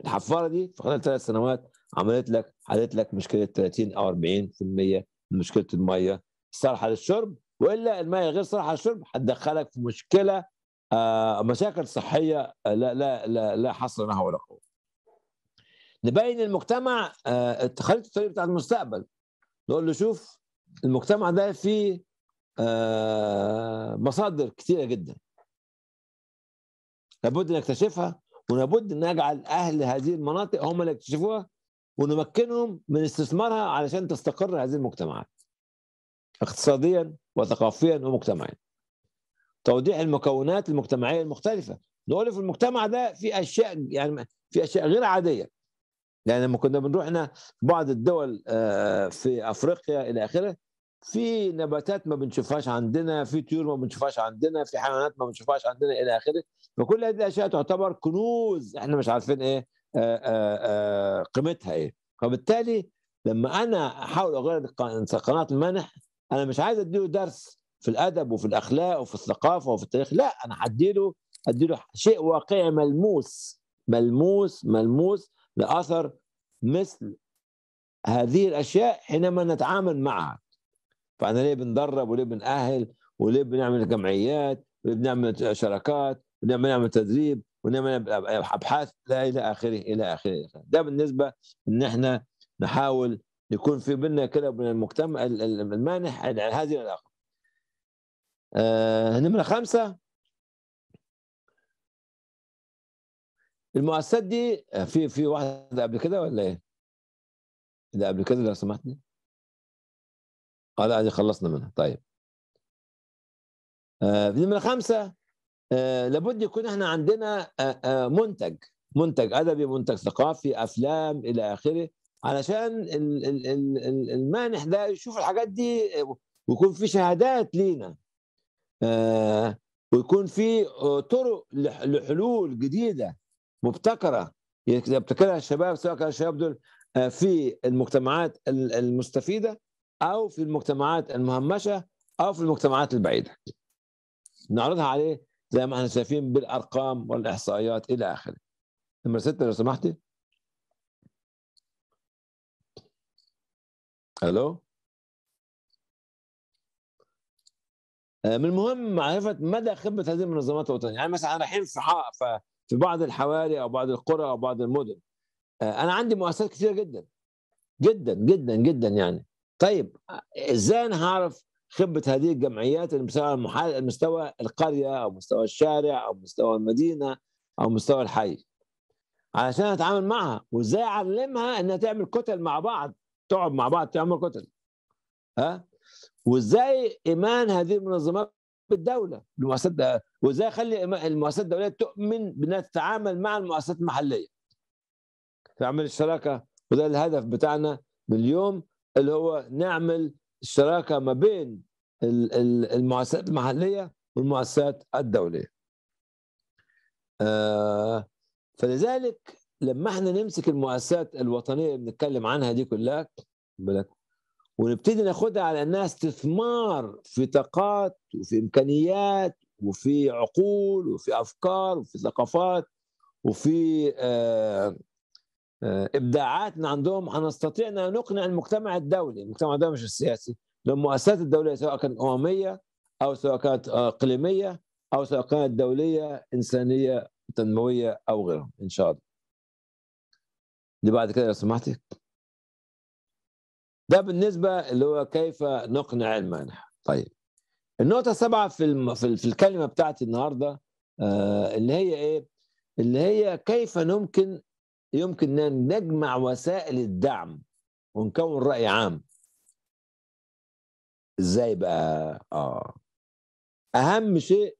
الحفاره دي في خلال ثلاث سنوات عملت لك حلت لك مشكله 30 او 40% من مشكله الميه الصالحه للشرب والا الميه غير صالحه للشرب هتدخلك في مشكله آه، مشاكل صحيه آه، لا لا لا, لا حصر لها ولا قوه. نبين المجتمع آه خريطه الطريق بتاع المستقبل نقول له شوف المجتمع ده فيه آه، مصادر كثيره جدا لابد نكتشفها ولابد ان نجعل اهل هذه المناطق هم اللي يكتشفوها ونمكنهم من استثمارها علشان تستقر هذه المجتمعات اقتصاديا وثقافيا ومجتمعيا توضيح المكونات المجتمعيه المختلفه نقول في المجتمع ده في اشياء يعني في اشياء غير عاديه يعني لما كنا بنروح هنا بعض الدول آه، في افريقيا الى اخره في نباتات ما بنشوفهاش عندنا في طيور ما بنشوفهاش عندنا في حيوانات ما بنشوفهاش عندنا الى اخره فكل هذه الاشياء تعتبر كنوز احنا مش عارفين ايه آه، آه، آه، قيمتها ايه فبالتالي لما انا احاول اغير قناه المنح انا مش عايز اديله درس في الادب وفي الاخلاق وفي الثقافه وفي التاريخ لا انا هديله اديله شيء واقعي ملموس ملموس ملموس لاثر مثل هذه الاشياء حينما نتعامل معها فاحنا ليه بندرب وليه بنأهل وليه بنعمل جمعيات وليه بنعمل شراكات وليه بنعمل تدريب ونعمل ابحاث لا الى اخره الى اخره ده بالنسبه ان احنا نحاول يكون في بيننا كده من المجتمع المانح هذه الاخر. آه نمره خمسه المؤسسات دي آه، في في واحده قبل كده ولا ايه؟ اللي قبل كده لو سمحتني قال هذه خلصنا منها طيب آه، نمرة خمسة آه، لابد يكون احنا عندنا آه، منتج منتج أدبي منتج ثقافي أفلام إلى آخره علشان المانح ده يشوف الحاجات دي ويكون في شهادات لينا ويكون في طرق لحلول جديدة مبتكرة يبتكرها يعني الشباب سواء كان الشباب دول في المجتمعات المستفيدة أو في المجتمعات المهمشة أو في المجتمعات البعيدة نعرضها عليه زي ما احنا شايفين بالأرقام والإحصائيات إلى آخره نمرة ستة لو سمحتي الو آه، من المهم معرفه مدى خبره هذه المنظمات الوطنيه يعني مثلا رايحين في في بعض الحواري او بعض القرى او بعض المدن آه، انا عندي مؤسسات كثيره جدا جدا جدا جدا يعني طيب ازاي انا هعرف خبه هذه الجمعيات المستوى المحل مستوى القريه او مستوى الشارع او مستوى المدينه او مستوى الحي علشان اتعامل معها وازاي اعلمها انها تعمل كتل مع بعض تقعد مع بعض تعمل كتل ها وازاي ايمان هذه المنظمات بالدوله المؤسسات وازاي اخلي المؤسسات الدوليه تؤمن بانها تتعامل مع المؤسسات المحليه تعمل الشراكه وده الهدف بتاعنا من اليوم اللي هو نعمل شراكه ما بين المؤسسات المحليه والمؤسسات الدوليه. آه، فلذلك لما احنا نمسك المؤسسات الوطنيه اللي بنتكلم عنها دي كلها بالك ونبتدي ناخدها على انها استثمار في طاقات وفي امكانيات وفي عقول وفي افكار وفي ثقافات وفي آه آه، ابداعات عندهم هنستطيع ان نقنع المجتمع الدولي، المجتمع الدولي مش السياسي، المؤسسات الدوليه سواء كانت امميه او سواء كانت آه، اقليميه او سواء كانت دوليه انسانيه تنمويه او غيرها ان شاء الله. دي بعد كده لو سمحتي. ده بالنسبه اللي هو كيف نقنع المانح. طيب. النقطه السابعه في الم... في الكلمه بتاعتي النهارده آه اللي هي ايه؟ اللي هي كيف نمكن يمكن أن نجمع وسائل الدعم ونكون رأي عام ازاي بقى اه اهم شيء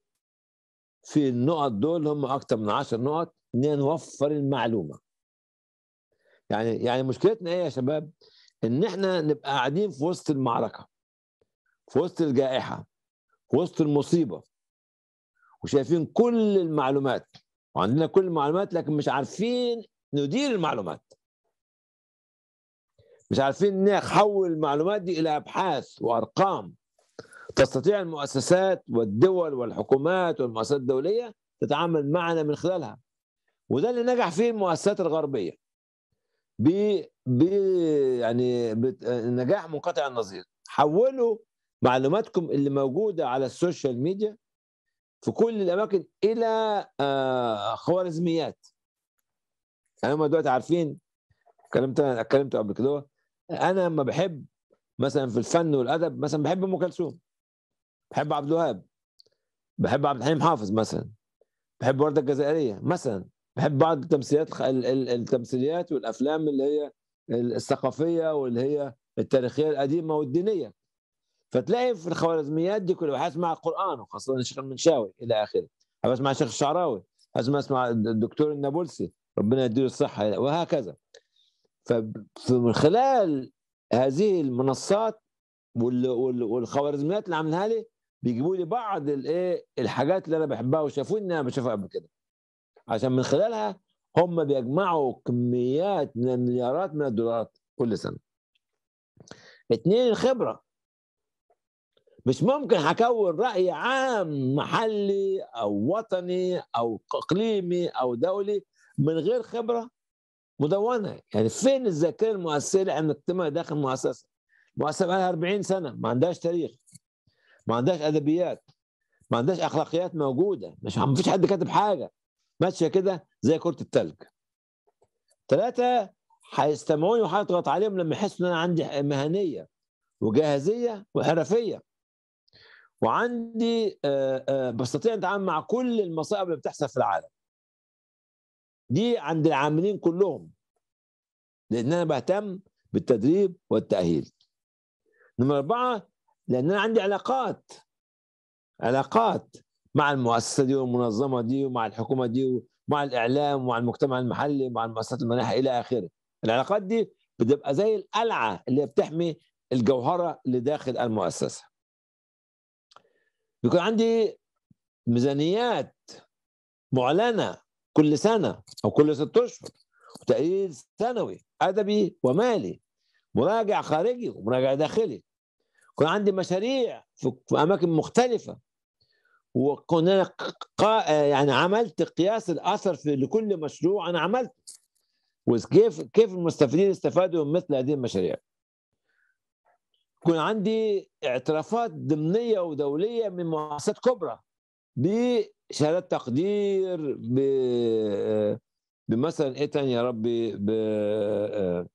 في النقط دول هم اكتر من 10 نقط ان نوفر المعلومه يعني يعني مشكلتنا ايه يا شباب ان احنا نبقى قاعدين في وسط المعركه في وسط الجائحه في وسط المصيبه وشايفين كل المعلومات وعندنا كل المعلومات لكن مش عارفين ندير المعلومات مش عارفين نحول المعلومات دي الى ابحاث وارقام تستطيع المؤسسات والدول والحكومات والمؤسسات الدوليه تتعامل معنا من خلالها وده اللي نجح فيه المؤسسات الغربيه ب ب يعني نجاح منقطع النظير حولوا معلوماتكم اللي موجوده على السوشيال ميديا في كل الاماكن الى آه، خوارزميات يعني هم دلوقتي عارفين اتكلمت اتكلمت قبل كده انا لما بحب مثلا في الفن والادب مثلا بحب ام كلثوم بحب عبد الوهاب بحب عبد الحليم حافظ مثلا بحب ورده الجزائريه مثلا بحب بعض التمثيليات التمثيليات والافلام اللي هي الثقافيه واللي هي التاريخيه القديمه والدينيه فتلاقي في الخوارزميات دي كلها يسمع القران وخاصه الشيخ المنشاوي الى اخره اسمع الشيخ الشعراوي اسمع الدكتور النابلسي ربنا يديله الصحه وهكذا فمن خلال هذه المنصات والخوارزميات اللي عاملها لي بيجيبوا لي بعض الايه الحاجات اللي انا بحبها وشافوني ان انا بشوفها قبل كده عشان من خلالها هم بيجمعوا كميات من المليارات من الدولارات كل سنه اثنين الخبره مش ممكن هكون راي عام محلي او وطني او اقليمي او دولي من غير خبره مدونه يعني فين الذاكره المؤثره انك اجتماع داخل مؤسسه مؤسسه بقى 40 سنه ما عندهاش تاريخ ما عندهاش ادبيات ما عندهاش اخلاقيات موجوده مش ما فيش حد كاتب حاجه ماشيه كده زي كره الثلج ثلاثه هيستمعوني وهيضغط عليهم لما يحسوا ان انا عندي مهنيه وجاهزيه وحرفيه وعندي آه، آه، بستطيع اتعامل مع كل المصائب اللي بتحصل في العالم دي عند العاملين كلهم لان انا بهتم بالتدريب والتاهيل نمرة أربعة لأن أنا عندي علاقات علاقات مع المؤسسة دي والمنظمة دي ومع الحكومة دي ومع الإعلام ومع المجتمع المحلي ومع المؤسسات المناحة إلى آخره العلاقات دي بتبقى زي القلعة اللي بتحمي الجوهرة اللي داخل المؤسسة بيكون عندي ميزانيات معلنة كل سنة أو كل ست أشهر وتقرير سنوي أدبي ومالي مراجع خارجي ومراجع داخلي كان عندي مشاريع في أماكن مختلفة وكنا قا... يعني عملت قياس الأثر في لكل مشروع أنا عملته وكيف كيف المستفيدين استفادوا من مثل هذه المشاريع يكون عندي اعترافات ضمنيه ودوليه من مؤسسات كبرى شهادات تقدير ب آه، بمثلا إيه تاني يا ربي ب آه،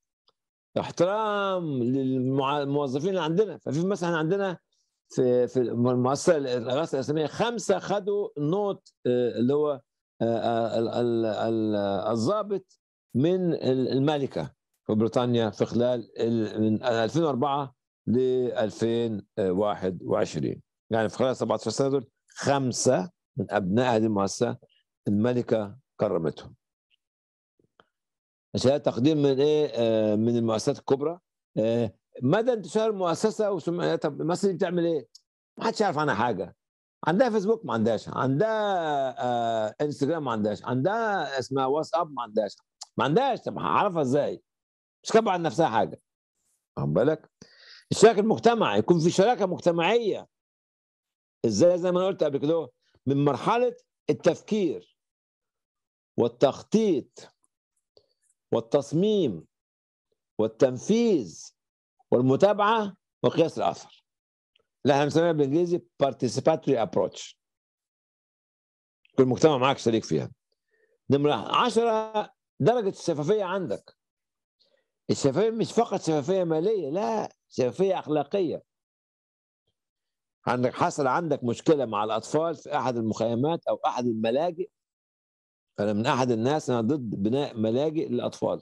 احترام للموظفين اللي عندنا ففي مثلا عندنا في في المؤسسه الرئاسه الاسلاميه خمسه خدوا نوت آه، اللي هو الضابط من الملكه في بريطانيا في خلال من 2004 ل 2021 يعني في خلال 17 سنه دول خمسه من أبناء هذه المؤسسة الملكة كرمتهم عشان تقديم من إيه آه، من المؤسسات الكبرى آه، مدى انتشار المؤسسة يعني طب المؤسسة بتعمل إيه؟ ما حدش يعرف عنها حاجة عندها فيسبوك ما عندهاش عندها آه انستجرام ما عندهاش عندها اسمها واتساب ما عندهاش ما عندهاش طب هعرفها ازاي؟ مش كاتبه عن نفسها حاجه واخد بالك؟ الشراكه المجتمع يكون في شراكه مجتمعيه ازاي زي ما انا قلت قبل كده من مرحله التفكير والتخطيط والتصميم والتنفيذ والمتابعه وقياس الاثر اللي احنا بنسميها بالانجليزي participatory approach كل مجتمع معاك شريك فيها نمرة عشرة درجة الشفافية عندك الشفافية مش فقط شفافية مالية لا شفافية أخلاقية عندك حصل عندك مشكله مع الاطفال في احد المخيمات او احد الملاجئ انا من احد الناس انا ضد بناء ملاجئ للاطفال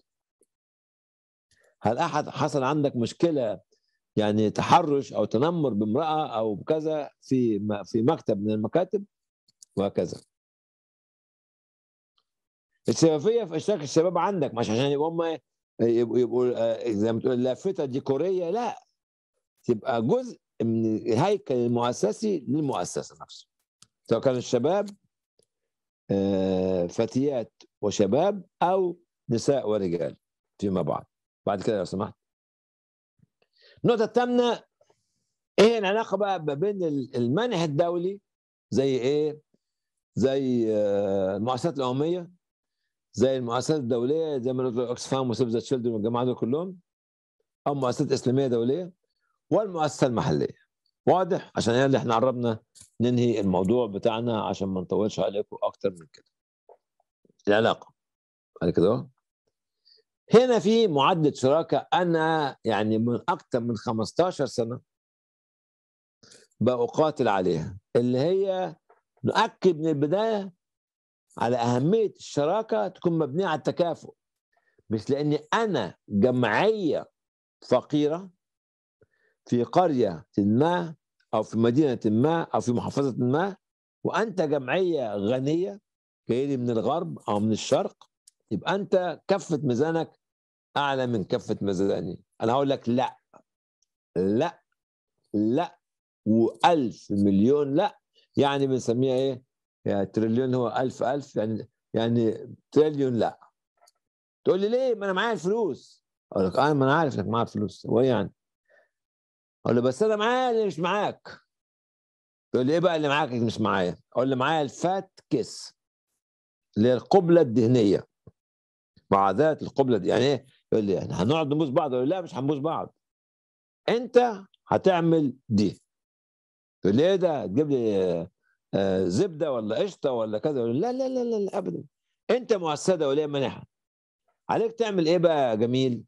هل احد حصل عندك مشكله يعني تحرش او تنمر بامراه او بكذا في في مكتب من المكاتب وهكذا الشفافيه في اشراك الشباب عندك مش عشان يبقوا هم يبقوا آه، زي ما تقول لافته ديكوريه لا تبقى جزء من الهيكل المؤسسي للمؤسسه نفسه سواء كان الشباب آه، فتيات وشباب او نساء ورجال فيما بعد بعد كده لو سمحت النقطه الثامنه ايه العلاقه بقى ما بين المنح الدولي زي ايه زي آه، المؤسسات الاممية زي المؤسسات الدوليه زي ما نقول اوكسفام وسيف ذا تشيلدرن والجماعه دول كلهم او مؤسسات اسلاميه دوليه والمؤسسه المحليه واضح عشان يعني احنا قربنا ننهي الموضوع بتاعنا عشان ما نطولش عليكم اكتر من كده إيه العلاقه قال كده هنا في معدل شراكه انا يعني من اكتر من 15 سنه بقاتل عليها اللي هي نؤكد من البدايه على اهميه الشراكه تكون مبنيه على التكافؤ مش لاني انا جمعيه فقيره في قرية ما أو في مدينة ما أو في محافظة ما وأنت جمعية غنية جايلي من الغرب أو من الشرق يبقى أنت كفة ميزانك أعلى من كفة ميزاني أنا هقول لك لا لا لا وألف مليون لا يعني بنسميها إيه؟ يعني تريليون هو ألف ألف يعني يعني تريليون لا تقول لي ليه ما أنا معايا الفلوس أقول لك أنا آه، ما أنا عارف إنك معاك فلوس هو يعني اقول له بس انا معايا اللي مش معاك تقول لي ايه بقى اللي معاك اللي مش معايا اقول له معايا الفات كيس اللي هي القبله الدهنيه مع ذات القبله دي يعني ايه يقول لي احنا هنقعد نبوس بعض اقول له لا مش هنبوس بعض انت هتعمل دي تقول لي ايه ده تجيب لي آه، زبده ولا قشطه ولا كذا لا لا لا لا, لا ابدا انت مؤسده ولي منحه عليك تعمل ايه بقى يا جميل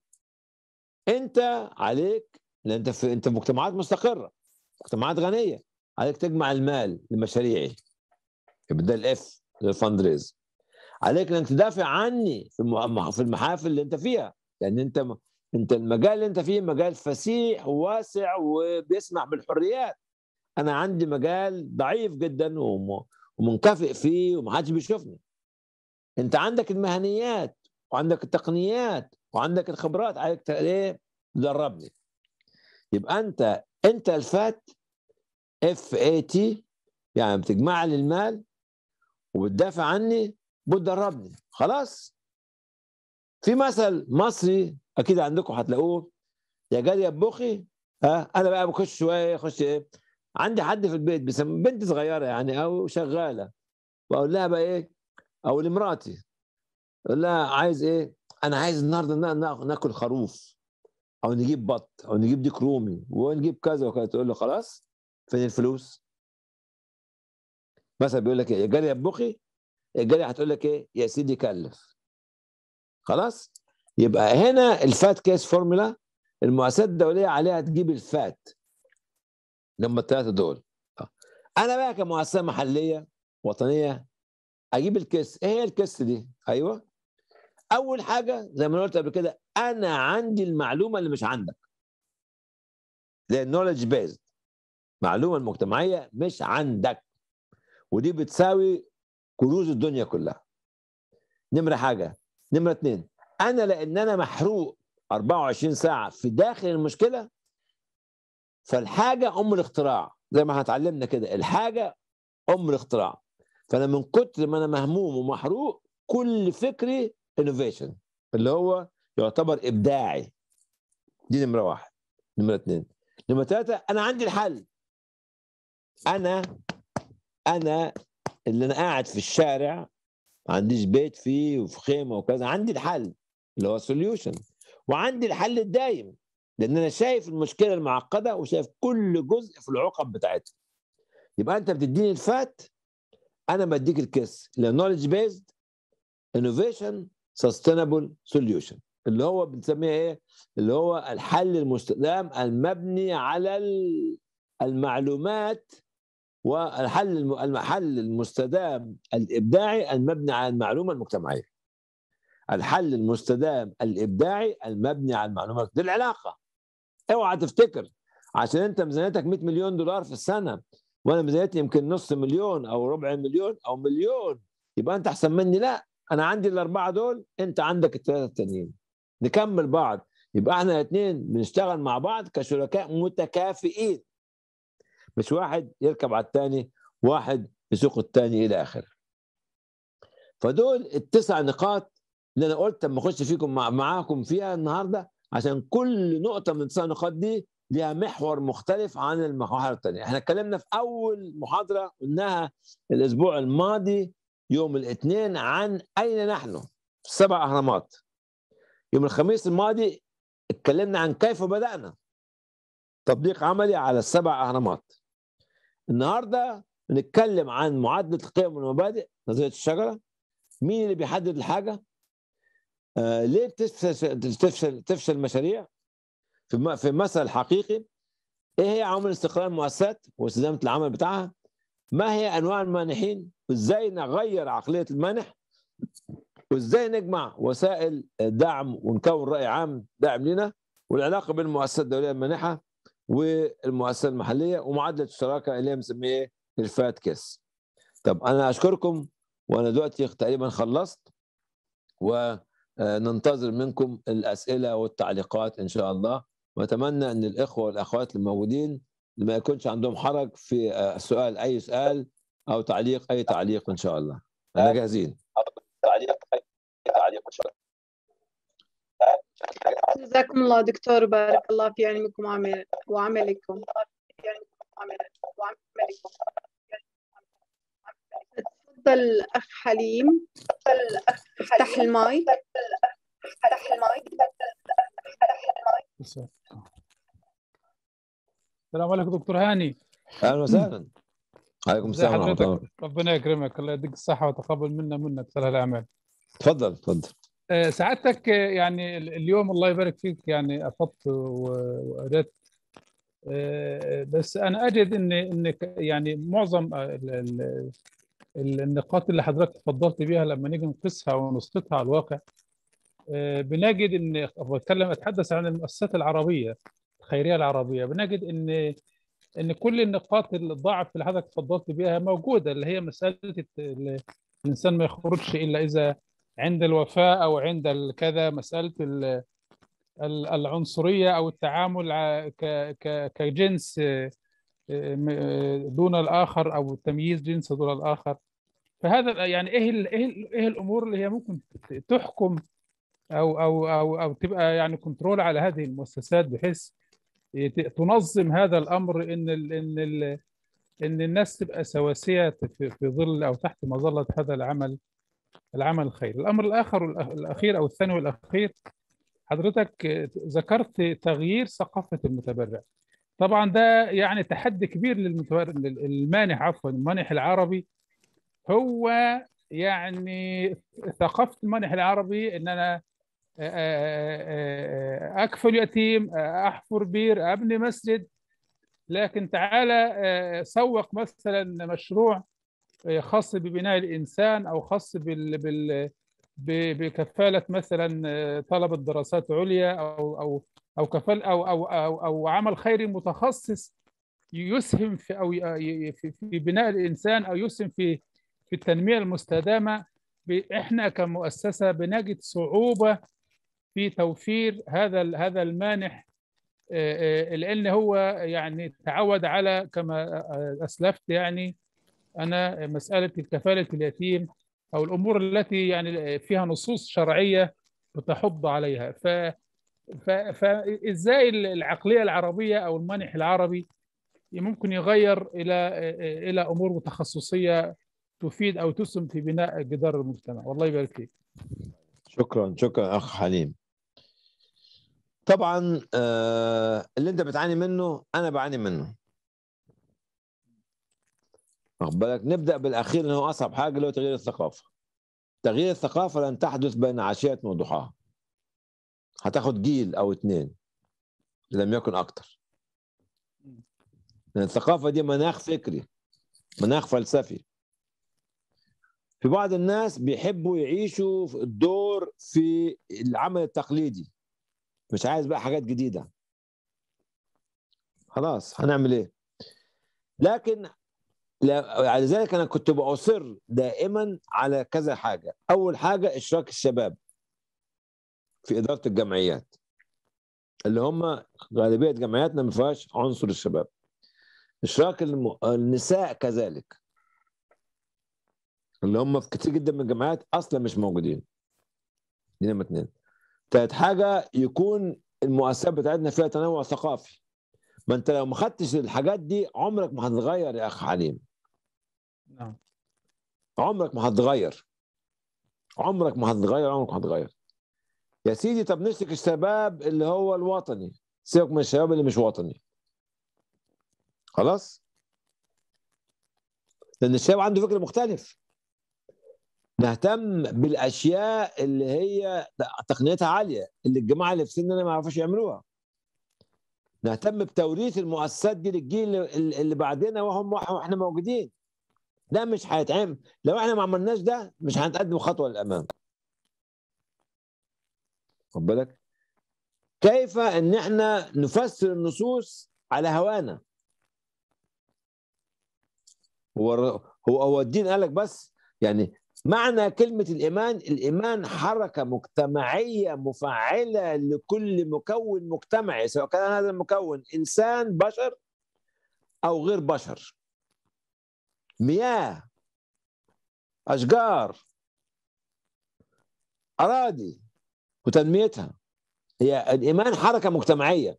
انت عليك لان انت في انت مجتمعات مستقره مجتمعات غنيه عليك تجمع المال لمشاريعي يبقى ده الاف للفند ريز عليك انك تدافع عني في المحافل اللي انت فيها لان انت انت المجال اللي انت فيه مجال فسيح وواسع وبيسمح بالحريات انا عندي مجال ضعيف جدا ومنكفئ فيه ومحدش بيشوفني انت عندك المهنيات وعندك التقنيات وعندك الخبرات عليك ايه تدربني يبقى انت انت الفات اف اي تي يعني بتجمع لي المال وبتدافع عني بتدربني خلاص في مثل مصري اكيد عندكم هتلاقوه يا جاري يا بخي ها انا بقى بخش شويه اخش ايه عندي حد في البيت بسم... بنت صغيره يعني او شغاله واقول لها بقى ايه او لمراتي اقول لها عايز ايه انا عايز النهارده ناكل خروف او نجيب بط او نجيب ديك رومي ونجيب كذا وكذا تقول له خلاص فين الفلوس؟ مثلا بيقول لك ايه يا جاري اطبخي الجاريه هتقول لك ايه يا سيدي كلف خلاص يبقى هنا الفات كيس فورمولا المؤسسات الدوليه عليها تجيب الفات لما الثلاثه دول انا بقى كمؤسسه محليه وطنيه اجيب الكيس ايه هي الكيس دي ايوه اول حاجه زي ما قلت قبل كده انا عندي المعلومه اللي مش عندك زي النولج بيز المعلومه المجتمعيه مش عندك ودي بتساوي كروز الدنيا كلها نمره حاجه نمره اتنين انا لان انا محروق 24 ساعه في داخل المشكله فالحاجه ام الاختراع زي ما هتعلمنا كده الحاجه ام الاختراع فانا من كتر ما انا مهموم ومحروق كل فكري انوفيشن اللي هو يعتبر ابداعي دي نمره واحد نمره اثنين نمره ثلاثه انا عندي الحل انا انا اللي انا قاعد في الشارع ما عنديش بيت فيه وفي خيمه وكذا عندي الحل اللي هو سوليوشن وعندي الحل الدايم لان انا شايف المشكله المعقده وشايف كل جزء في العقب بتاعتها يبقى انت بتديني الفات انا بديك الكيس نولج بيزد انوفيشن سستينبل سوليوشن اللي هو بنسميه ايه؟ اللي هو الحل المستدام المبني على المعلومات والحل الحل المستدام الابداعي المبني على المعلومه المجتمعيه. الحل المستدام الابداعي المبني على المعلومات دي العلاقه. اوعى تفتكر عشان انت ميزانيتك 100 مليون دولار في السنه وانا ميزانيتي يمكن نص مليون او ربع مليون او مليون يبقى انت احسن مني لا انا عندي الاربعه دول انت عندك الثلاثه التانيين نكمل بعض يبقى احنا الاثنين بنشتغل مع بعض كشركاء متكافئين مش واحد يركب على الثاني واحد يسوق الثاني الى اخره فدول التسع نقاط اللي انا قلت لما اخش فيكم معاكم فيها النهارده عشان كل نقطه من التسع نقاط دي ليها محور مختلف عن المحاور الثانيه احنا اتكلمنا في اول محاضره قلناها الاسبوع الماضي يوم الاثنين عن اين نحن السبع اهرامات يوم الخميس الماضي اتكلمنا عن كيف بدأنا تطبيق عملي على السبع أهرامات النهاردة نتكلم عن معادلة القيم والمبادئ نظرية الشجرة مين اللي بيحدد الحاجة آه ليه بتفشل تفشل, تفشل مشاريع في في مثل حقيقي ايه هي عوامل استقرار المؤسسات واستدامة العمل بتاعها ما هي انواع المانحين وازاي نغير عقلية المانح وازاي نجمع وسائل دعم ونكون راي عام داعم لنا والعلاقه بين المؤسسات الدوليه المانحه والمؤسسه المحليه ومعادله الشراكه اللي هي مسميه الفات كيس طب انا اشكركم وانا دلوقتي تقريبا خلصت وننتظر منكم الاسئله والتعليقات ان شاء الله واتمنى ان الاخوه والاخوات الموجودين ما يكونش عندهم حرج في سؤال اي سؤال او تعليق اي تعليق ان شاء الله انا جاهزين جزاكم الله دكتور بارك الله في علمكم وعمل وعملكم تفضل أخ حليم افتح المايك افتح المايك السلام عليكم دكتور هاني اهلا وسهلا عليكم السلام ورحمه الله ربنا يكرمك الله يديك الصحه وتقبل منا منك صالح الاعمال تفضل تفضل آه، سعادتك آه، يعني اليوم الله يبارك فيك يعني افضت وادات آه، بس انا اجد ان انك يعني معظم النقاط اللي حضرتك تفضلت بيها لما نيجي نقيسها ونسقطها على الواقع بنجد ان بتكلم اتحدث عن المؤسسات العربيه الخيريه العربيه بنجد ان ان كل النقاط الضعف اللي حضرتك اتفضلت بيها موجوده اللي هي مساله الانسان ما يخرجش الا اذا عند الوفاء او عند الكذا مساله العنصريه او التعامل كجنس آه، آه، دون الاخر او تمييز جنس دون الاخر فهذا يعني ايه ايه ايه الامور اللي هي ممكن تحكم او او او او تبقى يعني كنترول على هذه المؤسسات بحيث تنظم هذا الامر ان الـ ان الـ ان الناس تبقى سواسيه في ظل او تحت مظله هذا العمل العمل الخيري. الامر الاخر الاخير او الثاني والاخير حضرتك ذكرت تغيير ثقافه المتبرع. طبعا ده يعني تحدي كبير للمتبرع المانح عفوا المانح العربي هو يعني ثقافه المانح العربي ان انا آه، آه، آه، اكفل يتيم احفر بير ابني مسجد لكن تعالى سوق مثلا مشروع خاص ببناء الانسان او خاص بال, بال بكفاله مثلا طلبه دراسات عليا او او او كفال او او او, أو عمل خيري متخصص يسهم في او في بناء الانسان او يسهم في في التنميه المستدامه احنا كمؤسسه بنجد صعوبه في توفير هذا هذا المانح لان هو يعني تعود على كما اسلفت يعني انا مساله الكفاله اليتيم او الامور التي يعني فيها نصوص شرعيه بتحض عليها ف فازاي العقليه العربيه او المانح العربي ممكن يغير الى الى امور متخصصيه تفيد او تسهم في بناء جدار المجتمع والله يبارك فيك شكرا شكرا اخ حليم طبعا آه، اللي انت بتعاني منه انا بعاني منه واخد بالك نبدا بالاخير انه اصعب حاجه اللي هو تغيير الثقافه تغيير الثقافه لن تحدث بين عشيه وضحاها هتاخد جيل او اثنين لم يكن اكثر لان الثقافه دي مناخ فكري مناخ فلسفي في بعض الناس بيحبوا يعيشوا في الدور في العمل التقليدي مش عايز بقى حاجات جديده خلاص هنعمل ايه لكن لذلك انا كنت باصر دائما على كذا حاجه اول حاجه اشراك الشباب في اداره الجمعيات اللي هم غالبيه جمعياتنا ما فيهاش عنصر الشباب اشراك النساء كذلك اللي هم في كتير جدا من الجامعات اصلا مش موجودين دي نمره اثنين تالت حاجه يكون المؤسسات بتاعتنا فيها تنوع ثقافي ما انت لو ما خدتش الحاجات دي عمرك ما هتتغير يا اخ حليم نعم عمرك ما هتتغير عمرك ما هتتغير عمرك ما هتتغير يا سيدي طب نمسك الشباب اللي هو الوطني سيبك من الشباب اللي مش وطني خلاص لان الشباب عنده فكر مختلف نهتم بالاشياء اللي هي تقنيتها عاليه اللي الجماعه اللي في سننا ما يعرفوش يعملوها نهتم بتوريث المؤسسات دي للجيل اللي بعدنا وهم واحنا موجودين ده مش هيتعمل لو احنا ما عملناش ده مش هنتقدم خطوه للامام خد بالك كيف ان احنا نفسر النصوص على هوانا هو هو الدين قال لك بس يعني معنى كلمة الإيمان الإيمان حركة مجتمعية مفعلة لكل مكون مجتمعي سواء كان هذا المكون إنسان بشر أو غير بشر مياه أشجار أراضي وتنميتها هي الإيمان حركة مجتمعية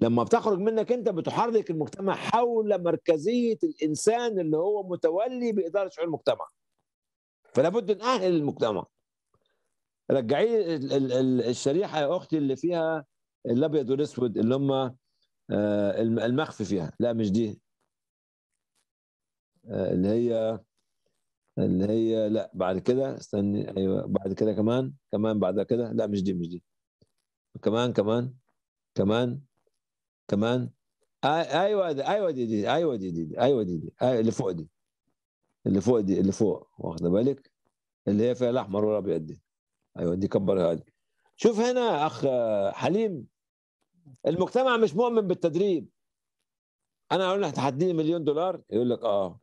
لما بتخرج منك أنت بتحرك المجتمع حول مركزية الإنسان اللي هو متولي بإدارة شؤون المجتمع فلا بد نأهل المجتمع رجعي الشريحه يا اختي اللي فيها الابيض والاسود اللي هم آه، المخفي فيها لا مش دي آه، اللي هي اللي هي لا بعد كده استني ايوه بعد كده كمان كمان بعد كده لا مش دي مش دي كمان كمان كمان كمان ايوه دي ايوه دي دي ايوه دي دي ايوه دي دي أيوة، اللي فوق دي اللي فوق دي اللي فوق واخده بالك اللي هي فيها الاحمر والابيض دي ايوه دي كبرها دي شوف هنا اخ حليم المجتمع مش مؤمن بالتدريب انا اقول لك هتديني مليون دولار يقول لك اه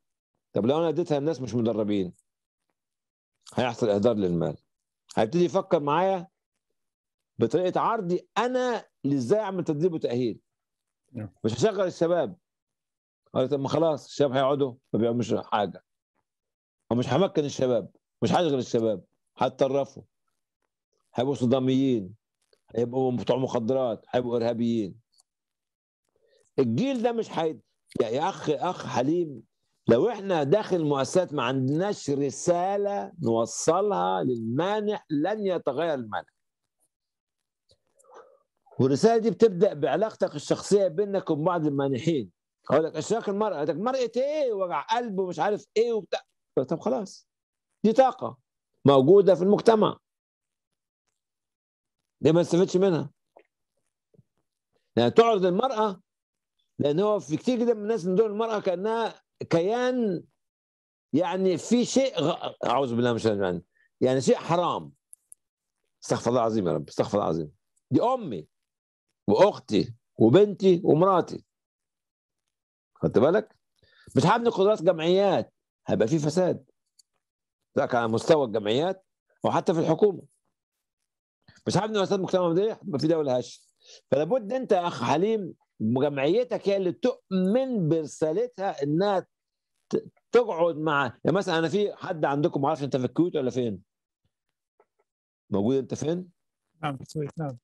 طب لو انا اديتها الناس مش مدربين هيحصل اهدار للمال هيبتدي يفكر معايا بطريقه عرضي انا اللي ازاي اعمل تدريب وتاهيل نعم. مش هشغل الشباب قال طب ما خلاص الشباب هيقعدوا ما بيعملوش حاجه هو مش همكن الشباب مش هشغل الشباب هتطرفوا هيبقوا صداميين هيبقوا بتوع مخدرات هيبقوا ارهابيين الجيل ده مش حي يا اخ اخ حليم لو احنا داخل المؤسسات ما عندناش رساله نوصلها للمانح لن يتغير المانح والرساله دي بتبدا بعلاقتك الشخصيه بينك وبين بعض المانحين اقول لك اشراك المراه لك مراه ايه وجع قلب ومش عارف ايه وبتاع طب خلاص دي طاقة موجودة في المجتمع دي ما استفدش منها يعني تعرض المرأة لأن هو في كتير جدا من الناس من دول المرأة كأنها كيان يعني في شيء غ... أعوذ بالله من يعني شيء حرام استغفر الله العظيم يا رب استغفر الله العظيم دي أمي وأختي وبنتي ومراتي خدت بالك؟ مش هبني قدرات جمعيات هيبقى في فساد ذاك على مستوى الجمعيات وحتى في الحكومه مش عارف فساد مجتمع مدني ما في دوله هشه فلابد انت يا اخ حليم جمعيتك هي اللي تؤمن برسالتها انها تقعد مع يعني مثلا انا في حد عندكم ما اعرفش انت في الكويت ولا فين؟ موجود انت فين؟ نعم في الكويت نعم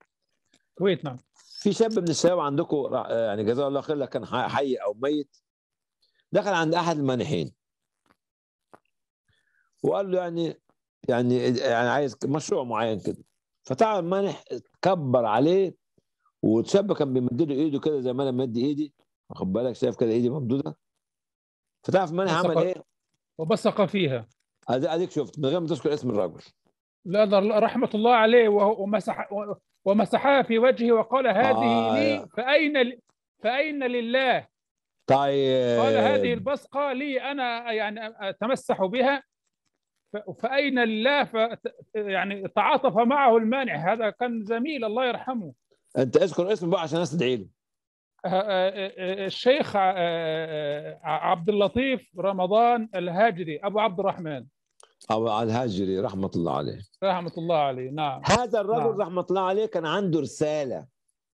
الكويت نعم في شاب من الشباب عندكم يعني جزاه الله خير كان حي او ميت دخل عند احد المانحين وقال له يعني يعني يعني عايز مشروع معين كده فتعب مانح كبر عليه وتشابه كان بيمد له ايده كده زي ما انا مدي ايدي واخد بالك شايف كده ايدي ممدوده فتعرف مانح عمل ايه؟ وبصق فيها اديك شفت من غير ما تذكر اسم الرجل لا رحمة الله عليه ومسح ومسحها في وجهه وقال هذه آه لي فأين فأين لله طيب قال هذه البصقة لي أنا يعني أتمسح بها فأين الله ف يعني تعاطف معه المانع هذا كان زميل الله يرحمه أنت اذكر اسمه بقى عشان الناس تدعي له آه، آه، آه، الشيخ عبد اللطيف رمضان الهاجري أبو عبد الرحمن أبو الهاجري رحمة الله عليه رحمة الله عليه نعم هذا الرجل نعم. رحمة الله عليه كان عنده رسالة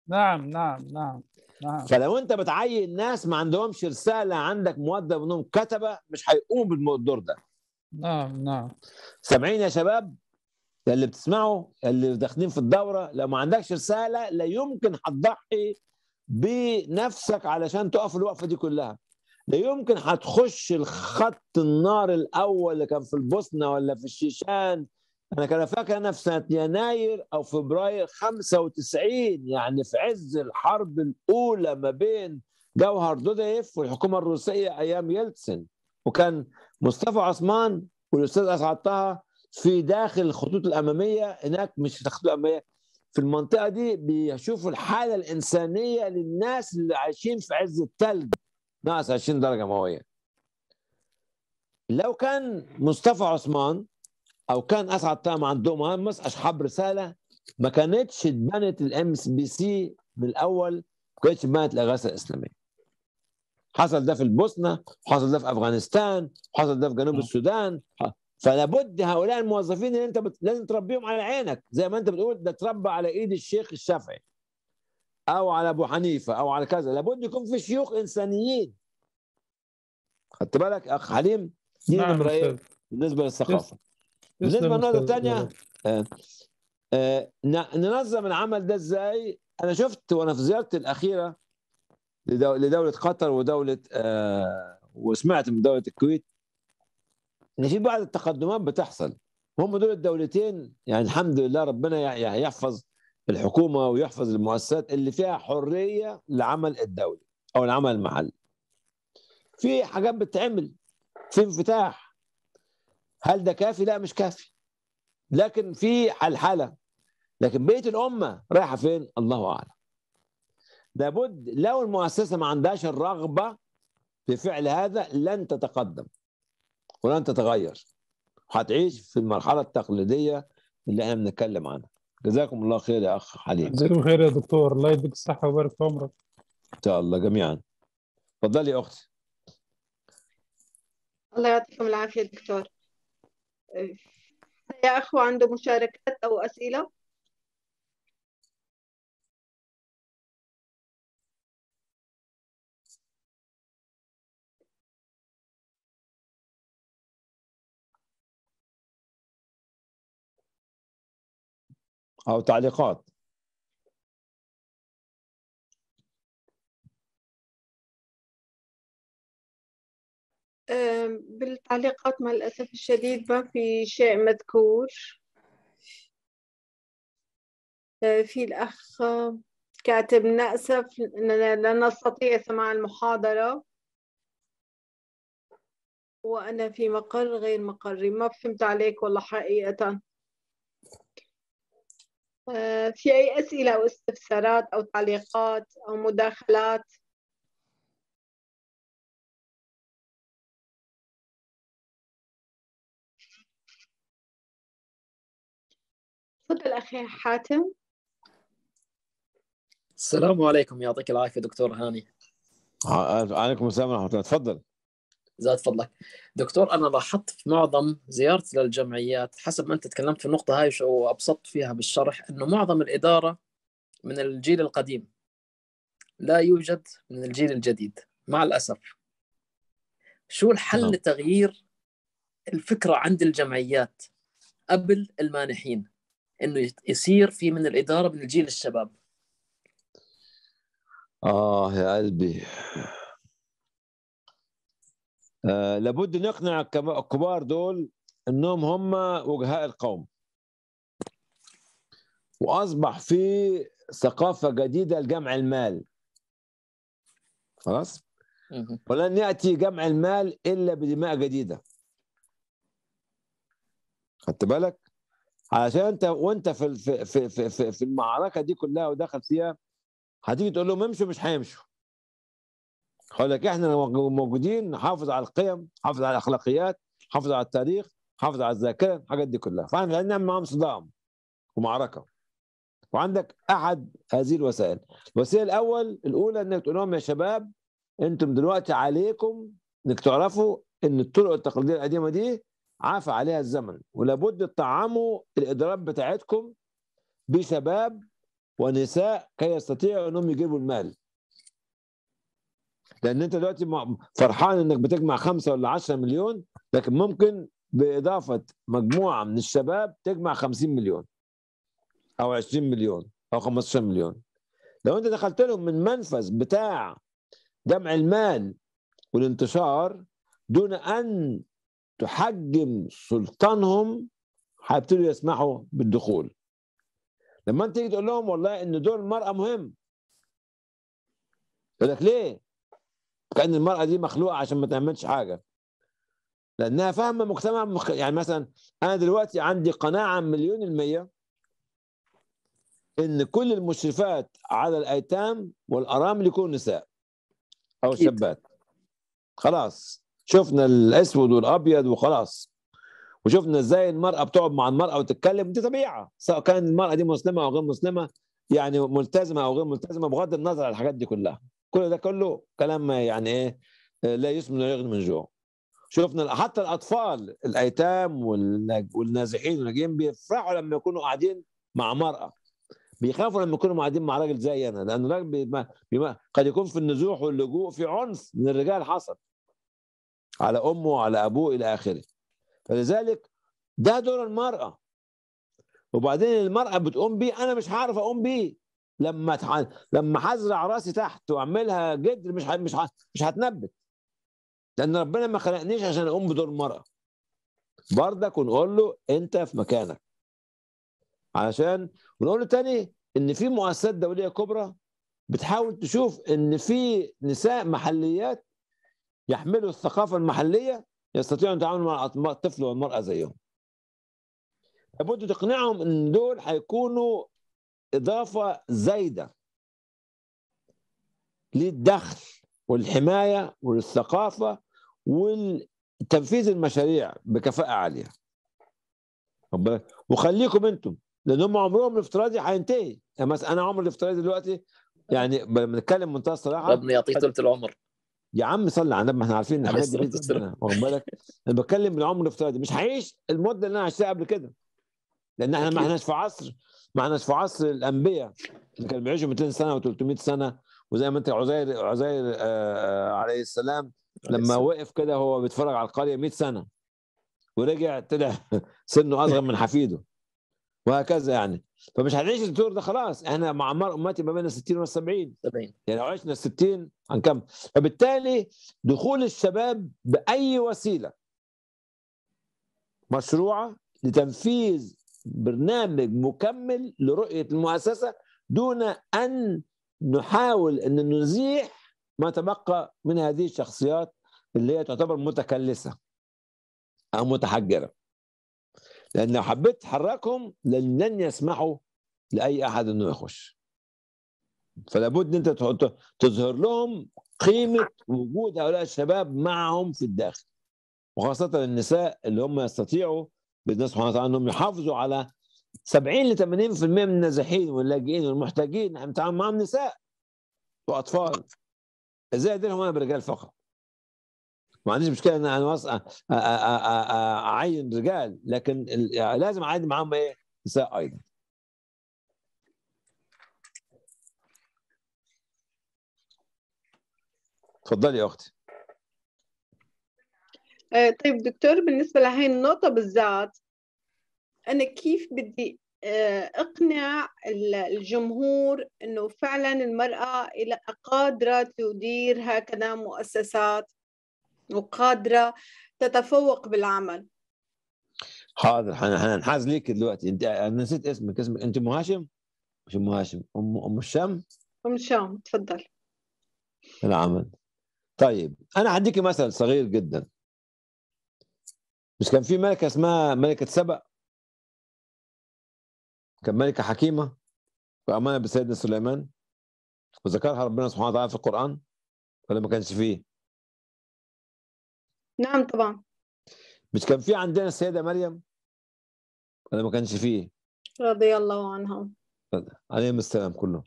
نعم نعم نعم نعم. فلو انت بتعين ناس ما عندهمش رساله عندك مؤدب انهم كتبه مش هيقوموا بالدور ده نعم نعم سامعين يا شباب اللي بتسمعوا اللي داخلين في الدوره لو ما عندكش رساله لا يمكن هتضحي بنفسك علشان تقف الوقفه دي كلها لا يمكن هتخش الخط النار الاول اللي كان في البوسنه ولا في الشيشان انا كان فاكر انا في سنه يناير او فبراير 95 يعني في عز الحرب الاولى ما بين جوهر دودايف والحكومه الروسيه ايام يلتسن وكان مصطفى عثمان والاستاذ اسعد طه في داخل الخطوط الاماميه هناك مش في الخطوط الاماميه في المنطقه دي بيشوفوا الحاله الانسانيه للناس اللي عايشين في عز الثلج ناقص 20 درجه مئويه لو كان مصطفى عثمان او كان اسعد طه ما عندهم مهمس اصحاب رساله ما كانتش اتبنت الام اس بي سي من الاول ما كانتش اتبنت الاغاثه الاسلاميه حصل ده في البوسنه وحصل ده في افغانستان وحصل ده في جنوب آه. السودان فلابد هؤلاء الموظفين اللي انت بت... لازم تربيهم على عينك زي ما انت بتقول ده تربى على ايد الشيخ الشافعي او على ابو حنيفه او على كذا لابد يكون في شيوخ انسانيين خدت بالك اخ حليم دي نعم إيه؟ بالنسبه للثقافه بالنسبه نعم، للنقطه الثانيه آه. آه. ننظم العمل ده ازاي انا شفت وانا في زيارتي الاخيره لدوله قطر ودوله آه وسمعت من دوله الكويت ان في بعض التقدمات بتحصل هم دول الدولتين يعني الحمد لله ربنا يعني يحفظ الحكومه ويحفظ المؤسسات اللي فيها حريه لعمل الدولي او العمل المحلي. في حاجات بتتعمل في انفتاح هل ده كافي؟ لا مش كافي. لكن في حلحله لكن بقيه الامه رايحه فين؟ الله اعلم. لابد لو المؤسسه ما عندهاش الرغبه في فعل هذا لن تتقدم ولن تتغير هتعيش في المرحله التقليديه اللي احنا بنتكلم عنها جزاكم الله خير يا اخ حليم جزاكم خير يا دكتور الله يديك الصحه ويبارك في عمرك ان شاء الله جميعا اتفضلي يا اختي الله يعطيكم العافيه دكتور يا اخو عنده مشاركات او اسئله أو تعليقات بالتعليقات مع الأسف الشديد ما في شيء مذكور أه، في الأخ كاتب نأسف أننا لا نستطيع سماع المحاضرة وأنا في مقر غير مقري ما فهمت عليك والله حقيقة آه، في أي أسئلة أو استفسارات أو تعليقات أو مداخلات تفضل أخي حاتم السلام عليكم يعطيك العافية دكتور هاني آه، آه، عليكم السلام ورحمة الله تفضل زاد فضلك دكتور أنا لاحظت في معظم زيارتي للجمعيات حسب ما أنت تكلمت في النقطة هاي وأبسطت فيها بالشرح أنه معظم الإدارة من الجيل القديم لا يوجد من الجيل الجديد مع الأسف شو الحل نعم. لتغيير الفكرة عند الجمعيات قبل المانحين انه يصير في من الاداره من الجيل الشباب اه يا قلبي آه، لابد نقنع الكبار دول انهم هم وجهاء القوم واصبح في ثقافه جديده لجمع المال خلاص ولن ياتي جمع المال الا بدماء جديده خدت بالك علشان انت وانت في في في في, المعركه دي كلها وداخل فيها هتيجي تقول لهم امشوا مش هيمشوا لك احنا لو موجودين نحافظ على القيم نحافظ على الاخلاقيات نحافظ على التاريخ نحافظ على الذاكره الحاجات دي كلها فاحنا نعمل معاهم صدام ومعركه وعندك احد هذه الوسائل الوسيله الاول الاولى انك تقول لهم يا شباب انتم دلوقتي عليكم انك تعرفوا ان الطرق التقليديه القديمه دي عفى عليها الزمن ولابد تطعموا الادارات بتاعتكم بشباب ونساء كي يستطيعوا انهم يجيبوا المال لان انت دلوقتي فرحان انك بتجمع خمسة ولا 10 مليون لكن ممكن باضافه مجموعه من الشباب تجمع 50 مليون او 20 مليون او 15 مليون لو انت دخلت لهم من منفذ بتاع جمع المال والانتشار دون ان تحجم سلطانهم هيبتدوا يسمحوا بالدخول لما انت تيجي تقول لهم والله ان دور المراه مهم يقول لك ليه؟ كان المرأة دي مخلوقة عشان ما تعملش حاجة لأنها فاهمة مجتمع مخ... يعني مثلا أنا دلوقتي عندي قناعة مليون المية إن كل المشرفات على الأيتام والأرامل يكونوا نساء أو شابات خلاص شفنا الأسود والأبيض وخلاص وشفنا ازاي المرأة بتقعد مع المرأة وتتكلم دي طبيعة سواء كان المرأة دي مسلمة أو غير مسلمة يعني ملتزمة أو غير ملتزمة بغض النظر عن الحاجات دي كلها كل ده كله كلام يعني ايه لا يسمن ولا يغني من جوع شفنا حتى الاطفال الايتام والنازحين والناجين بيفرحوا لما يكونوا قاعدين مع مرأة بيخافوا لما يكونوا قاعدين مع راجل زي انا لان الراجل بيما بيما قد يكون في النزوح واللجوء في عنف من الرجال حصل على امه وعلى ابوه الى اخره فلذلك ده دور المرأة وبعدين المرأة بتقوم بيه انا مش هعرف اقوم بيه لما تح... لما هزرع راسي تحت واعملها جدر مش مش مش هتنبت لان ربنا ما خلقنيش عشان اقوم بدور المراه برضك ونقول له انت في مكانك علشان ونقول له تاني ان في مؤسسات دوليه كبرى بتحاول تشوف ان في نساء محليات يحملوا الثقافه المحليه يستطيعوا يتعاملوا مع الطفل والمراه زيهم لابد تقنعهم ان دول هيكونوا إضافة زايدة للدخل والحماية والثقافة وتنفيذ المشاريع بكفاءة عالية وخليكم أنتم لأن هم عمرهم الافتراضي هينتهي يعني مثلا أنا عمري الافتراضي دلوقتي يعني بنتكلم منتهى الصراحة ربنا يعطيك ثلث العمر يا عم صلي على النبي ما احنا عارفين ان الحاجات دي واخد بالك انا بتكلم بالعمر الافتراضي مش هعيش المده اللي انا عشتها قبل كده لان احنا ما احناش في عصر ما احناش في عصر الانبياء اللي كانوا بيعيشوا 200 سنه و300 سنه وزي ما انت عزير عزير آه, آه، عليه السلام لما وقف كده هو بيتفرج على القريه 100 سنه ورجع طلع سنه اصغر من حفيده وهكذا يعني فمش هنعيش الدور ده خلاص احنا مع اعمار امتي ما بين 60 وال 70 70 يعني لو عشنا 60 هنكمل فبالتالي دخول الشباب باي وسيله مشروعه لتنفيذ برنامج مكمل لرؤية المؤسسة دون أن نحاول أن نزيح ما تبقى من هذه الشخصيات اللي هي تعتبر متكلسة أو متحجرة لأن لو حبيت تحركهم لن يسمحوا لأي أحد أنه يخش فلابد أنت تظهر لهم قيمة وجود هؤلاء الشباب معهم في الداخل وخاصة النساء اللي هم يستطيعوا باذن الله سبحانه وتعالى انهم يحافظوا على 70 ل 80% من النازحين واللاجئين والمحتاجين احنا نعم، بنتعامل معاهم نساء واطفال ازاي اديرهم انا برجال فقط؟ ما عنديش مشكله ان انا اعين رجال لكن لازم اعين معاهم ايه؟ نساء ايضا. تفضلي يا اختي. آه، طيب دكتور بالنسبة لهي النقطة بالذات أنا كيف بدي آه، اقنع الجمهور انه فعلا المراه قادره تدير هكذا مؤسسات وقادره تتفوق بالعمل حاضر حنحاز ليك دلوقتي انت نسيت اسمك اسمك انت ام هاشم مش ام هاشم ام ام الشام ام الشام تفضل العمل طيب انا هديكي مثل صغير جدا مش كان في ملكه اسمها ملكه سبأ كان ملكه حكيمه وامانه بسيدنا سليمان وذكرها ربنا سبحانه وتعالى في القران ولا ما كانش فيه؟ نعم طبعا مش كان في عندنا السيده مريم ولا ما كانش فيه؟ رضي الله عنها عليهم السلام كلهم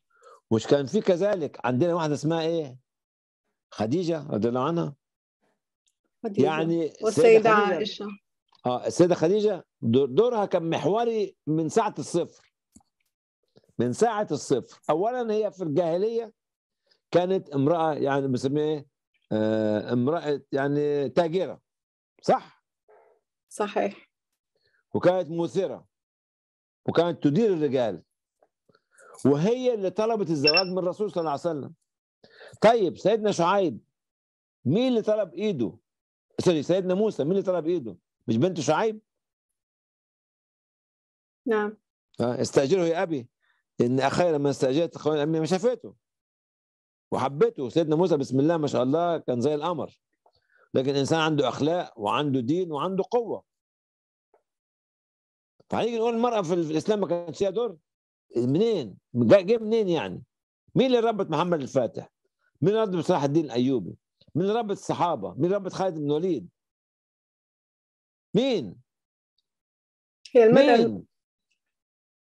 مش كان في كذلك عندنا واحده اسمها ايه؟ خديجه رضي الله عنها خديجة. يعني والسيدة عائشة اه السيدة خديجة دورها كان محوري من ساعة الصفر من ساعة الصفر أولا هي في الجاهلية كانت امرأة يعني بنسميها إيه؟ آه، امرأة يعني تاجرة صح؟ صحيح وكانت مثيرة وكانت تدير الرجال وهي اللي طلبت الزواج من الرسول صلى الله عليه وسلم طيب سيدنا شعيب مين اللي طلب ايده سوري سيدنا موسى مين اللي طلب ايده؟ مش بنت شعيب؟ نعم آه، استاجره يا ابي ان اخي لما استاجرت اخوان امي ما شافته وحبته سيدنا موسى بسم الله ما شاء الله كان زي القمر لكن انسان عنده اخلاق وعنده دين وعنده قوه فهنيجي نقول المراه في الاسلام ما كانش ليها دور منين؟ جه منين يعني؟ مين اللي ربط محمد الفاتح؟ مين اللي ربط صلاح الدين الايوبي؟ من رب الصحابة من رب خالد بن وليد مين هي مين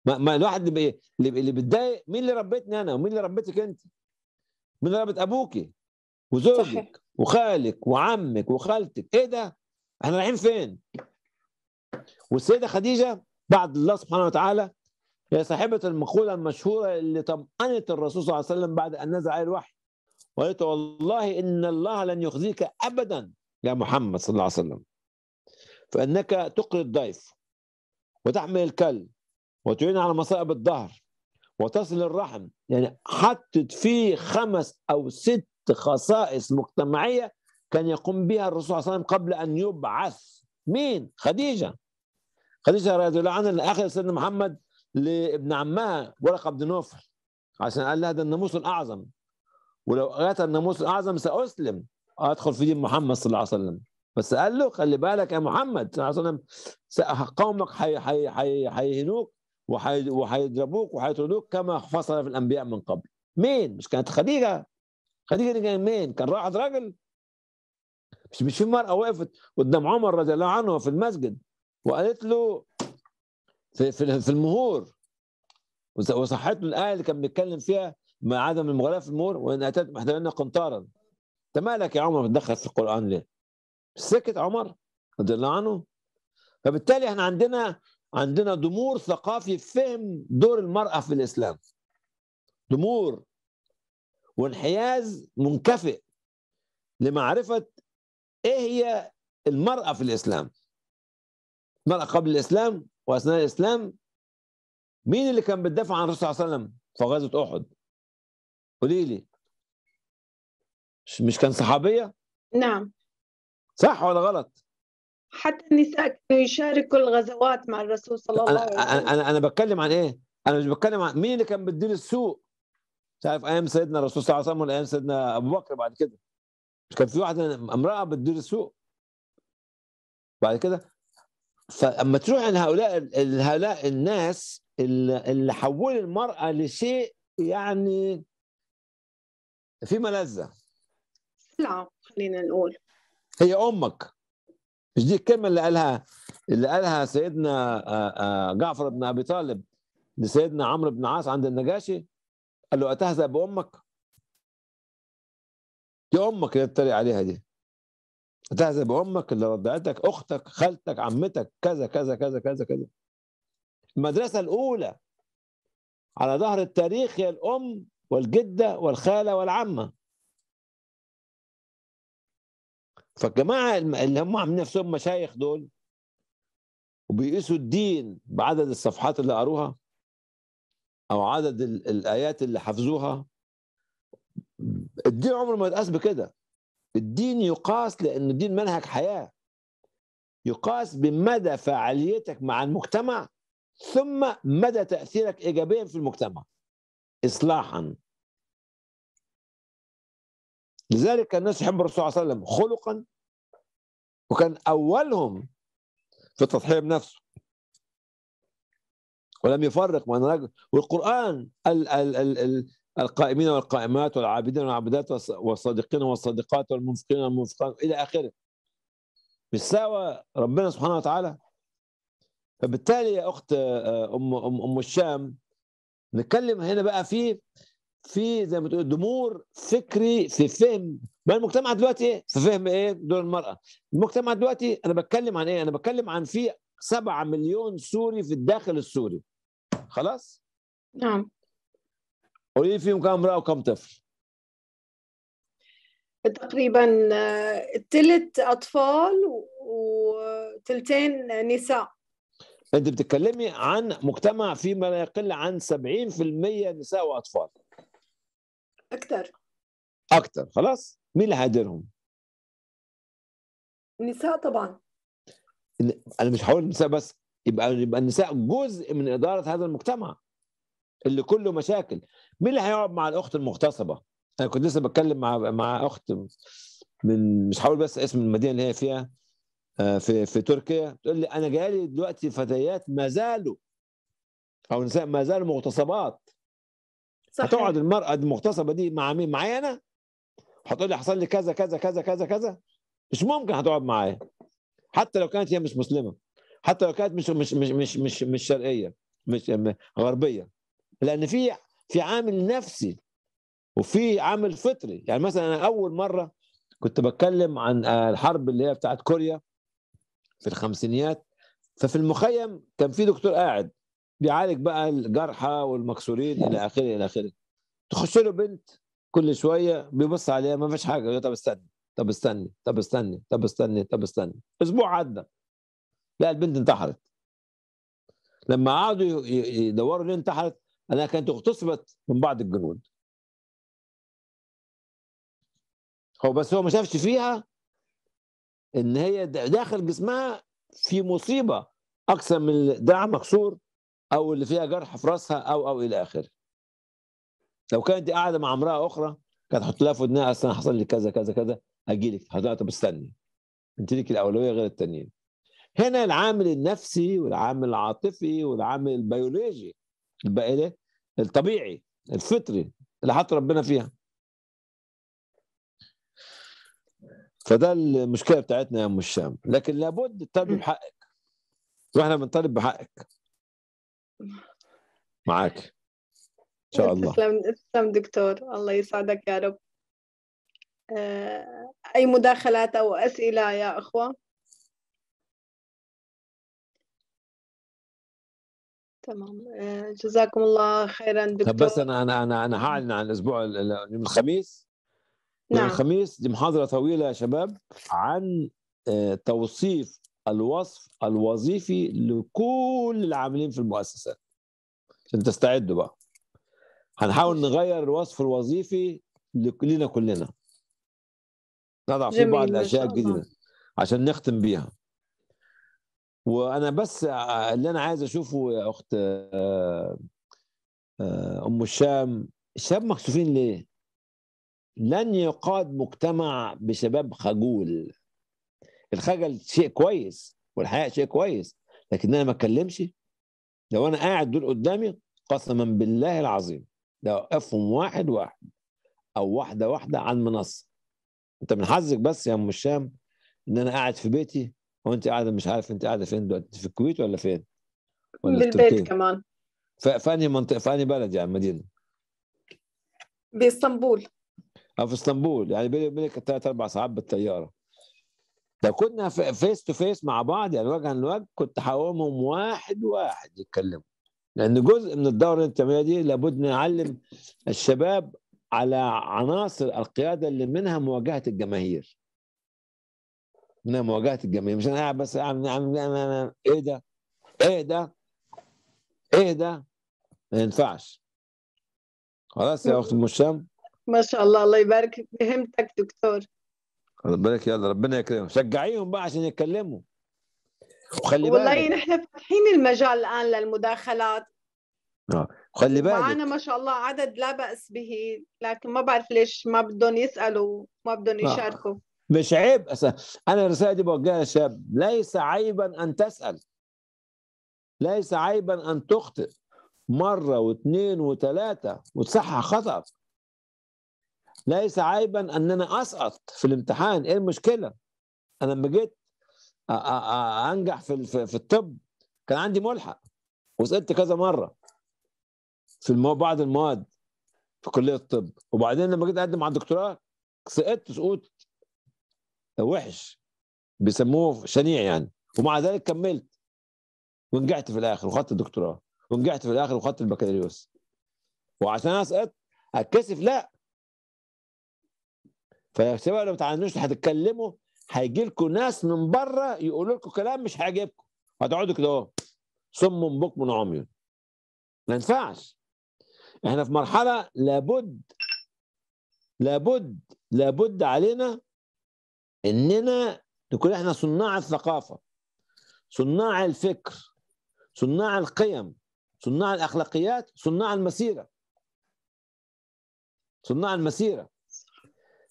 ما, ما الواحد اللي اللي بيتضايق مين اللي ربيتني انا ومين اللي ربيتك انت مين اللي ربيت ابوكي وزوجك صحيح. وخالك وعمك وخالتك ايه ده احنا رايحين فين والسيده خديجه بعد الله سبحانه وتعالى هي صاحبه المقوله المشهوره اللي طمأنت الرسول صلى الله عليه وسلم بعد ان نزل عليه الوحي وقالت والله إن الله لن يخزيك أبدا يا محمد صلى الله عليه وسلم فإنك تقري الضيف وتحمل الكل وتعين على مصائب الظهر وتصل الرحم يعني حطت فيه خمس أو ست خصائص مجتمعية كان يقوم بها الرسول صلى الله عليه وسلم قبل أن يبعث مين؟ خديجة خديجة رضي الله عنها اللي أخذ سيدنا محمد لابن عمها ورقة بن نوفل عشان قال لها ده الناموس الأعظم ولو اتى الناموس الاعظم ساسلم ادخل في دين محمد صلى الله عليه وسلم بس قال له خلي بالك يا محمد صلى الله عليه وسلم قومك حي وهيضربوك وهيطردوك كما فصل في الانبياء من قبل مين مش كانت خديجه خديجه دي كان مين كان راحت راجل مش مش في مرأة وقفت قدام عمر رضي الله عنه في المسجد وقالت له في, في المهور وصحت له الآية اللي كان بيتكلم فيها ما عدم المغالاة في الأمور وإن أتت محتملنا قنطارا أنت مالك يا عمر بتدخل في القرآن ليه؟ سكت عمر رضي الله عنه فبالتالي احنا عندنا عندنا ضمور ثقافي في فهم دور المرأة في الإسلام ضمور وانحياز منكفئ لمعرفة إيه هي المرأة في الإسلام المرأة قبل الإسلام وأثناء الإسلام مين اللي كان بتدافع عن الرسول صلى الله عليه وسلم في غزوة أحد قولي لي مش كان صحابيه نعم صح ولا غلط حتى النساء كانوا يشاركوا الغزوات مع الرسول صلى الله عليه وسلم انا انا, أنا بتكلم عن ايه انا مش بتكلم عن مين اللي كان بيدير السوق مش عارف ايام سيدنا الرسول صلى الله عليه وسلم ولا ايام سيدنا ابو بكر بعد كده مش كان في واحده امراه بتدير السوق بعد كده فاما تروح لهؤلاء هؤلاء الناس اللي حولوا المراه لشيء يعني في ملذه لا خلينا نقول هي امك مش دي الكلمه اللي قالها اللي قالها سيدنا آه، آه، جعفر بن ابي طالب لسيدنا عمرو بن عاص عند النجاشي قال له اتهزأ بامك دي امك اللي اتريق عليها دي اتهزأ بامك اللي رضعتك اختك خالتك عمتك كذا كذا كذا كذا كذا المدرسه الاولى على ظهر التاريخ هي الام والجدة والخالة والعمة فالجماعة اللي هم عاملين نفسهم مشايخ دول وبيقيسوا الدين بعدد الصفحات اللي قروها أو عدد الآيات اللي حفظوها الدين عمره ما يتقاس بكده الدين يقاس لأن الدين منهج حياة يقاس بمدى فعاليتك مع المجتمع ثم مدى تأثيرك إيجابيا في المجتمع إصلاحا لذلك الناس يحبوا الرسول صلى الله عليه وسلم خلقا وكان أولهم في التضحية بنفسه ولم يفرق بين رجل والقرآن ال ال ال ال القائمين والقائمات والعابدين والعابدات والصادقين والصادقات والمنفقين والمنفقات إلى آخره مش سوى ربنا سبحانه وتعالى فبالتالي يا أخت آه، أم أم, أم الشام نتكلم هنا بقى في في زي ما تقول ضمور فكري في فهم بقى المجتمع دلوقتي ايه؟ في فهم ايه؟ دور المراه. المجتمع دلوقتي انا بتكلم عن ايه؟ انا بتكلم عن في 7 مليون سوري في الداخل السوري. خلاص؟ نعم. قولي لي فيهم كم امراه وكم طفل؟ تقريبا ثلث آه، اطفال وثلثين نساء. انت بتتكلمي عن مجتمع فيه ما لا يقل عن 70% نساء واطفال اكثر اكثر خلاص مين اللي هيديرهم؟ النساء طبعا انا مش هقول النساء بس يبقى يبقى النساء جزء من اداره هذا المجتمع اللي كله مشاكل مين اللي هيقعد مع الاخت المغتصبه انا كنت لسه بتكلم مع مع اخت من مش هقول بس اسم المدينه اللي هي فيها آه، في في تركيا تقول لي انا جالي دلوقتي فتيات ما زالوا او نساء ما زالوا مغتصبات صحيح. هتقعد المراه المغتصبه دي مع مين معايا انا هتقول لي حصل لي كذا كذا كذا كذا كذا مش ممكن هتقعد معايا حتى لو كانت هي مش مسلمه حتى لو كانت مش مش مش مش مش, مش شرقيه مش غربيه لان في في عامل نفسي وفي عامل فطري يعني مثلا انا اول مره كنت بتكلم عن الحرب اللي هي بتاعت كوريا في الخمسينيات ففي المخيم كان في دكتور قاعد بيعالج بقى الجرحى والمكسورين الى اخره الى اخره تخش له بنت كل شويه بيبص عليها ما فيش حاجه طب استني طب استني طب استني طب استني طب استني اسبوع عدى لا البنت انتحرت لما قعدوا يدوروا ليه انتحرت انا كانت اغتصبت من بعض الجنود هو بس هو ما شافش فيها ان هي داخل جسمها في مصيبه اكثر من دراع مكسور او اللي فيها جرح في راسها او او الى اخره لو كانت قاعده مع امراه اخرى كانت تحط لها في ودنها اصل حصل لي كذا كذا كذا هجي لك حضرتك طب استني انت ليك الاولويه غير التانيين هنا العامل النفسي والعامل العاطفي والعامل البيولوجي ده إيه؟ الطبيعي الفطري اللي حط ربنا فيها فده المشكله بتاعتنا يا ام الشام لكن لابد تطالب بحقك واحنا بنطالب بحقك معاك ان شاء الله تسلم تسلم دكتور الله يسعدك يا رب آه، اي مداخلات او اسئله يا اخوه تمام آه، جزاكم الله خيرا دكتور بس انا انا انا انا هعلن عن الاسبوع يوم الخميس نعم. الخميس دي محاضرة طويلة يا شباب عن آه، توصيف الوصف الوظيفي لكل العاملين في المؤسسات عشان تستعدوا بقى هنحاول نغير الوصف الوظيفي لنا كلنا نضع فيه بعض الاشياء الجديده عشان نختم بيها وانا بس آه، اللي انا عايز اشوفه يا اخت آه، ام الشام الشباب مكسوفين ليه؟ لن يقاد مجتمع بشباب خجول الخجل شيء كويس والحقيقه شيء كويس لكن انا ما اتكلمش لو انا قاعد دول قدامي قسما بالله العظيم لو اقفهم واحد واحد او واحده واحده عن منصه انت من حظك بس يا ام الشام ان انا قاعد في بيتي وانت قاعده مش عارف انت قاعده فين دلوقتي في الكويت ولا فين؟ ولا بالبيت كمان في انهي منطقه في بلد يعني مدينه؟ باسطنبول او في اسطنبول يعني بيني وبينك ثلاث اربع ساعات بالطياره لو كنا فيس تو فيس مع بعض يعني وجها لوجه كنت هقومهم واحد واحد يتكلموا لان جزء من الدوره الانتمائيه دي لابد نعلم الشباب على عناصر القياده اللي منها مواجهه الجماهير منها مواجهه الجماهير مش انا قاعد بس عم عم انا ايه ده ايه ده ايه ده ما ينفعش خلاص يا اخت ام ما شاء الله الله يبارك فهمتك دكتور الله يبارك يلا ربنا يكرمهم شجعيهم بقى عشان يتكلموا وخلي بالك والله نحن فاتحين المجال الان للمداخلات اه خلي بالك معنا ما شاء الله عدد لا باس به لكن ما بعرف ليش ما بدهم يسالوا ما بدهم آه. يشاركوا آه. مش عيب أسأل. انا الرساله دي بوجهها للشباب ليس عيبا ان تسال ليس عيبا ان تخطئ مره واثنين وثلاثه وتصحح خطأ ليس عيبا ان انا اسقط في الامتحان ايه المشكله انا لما جيت انجح في في الطب كان عندي ملحق وسقطت كذا مره في بعض المواد في كليه الطب وبعدين لما جيت اقدم على الدكتوراه سقطت سقوط وحش بيسموه شنيع يعني ومع ذلك كملت ونجحت في الاخر وخدت الدكتوراه ونجحت في الاخر وخدت البكالوريوس وعشان انا سقطت اتكسف لا فسواء لو ما تعاملوش هتتكلموا هيجي لكم ناس من بره يقولوا لكم كلام مش هيعجبكم هتقعدوا كده اهو صم بكم عمي ما ينفعش احنا في مرحله لابد لابد لابد علينا اننا نكون احنا صناع الثقافه صناع الفكر صناع القيم صناع الاخلاقيات صناع المسيره صناع المسيره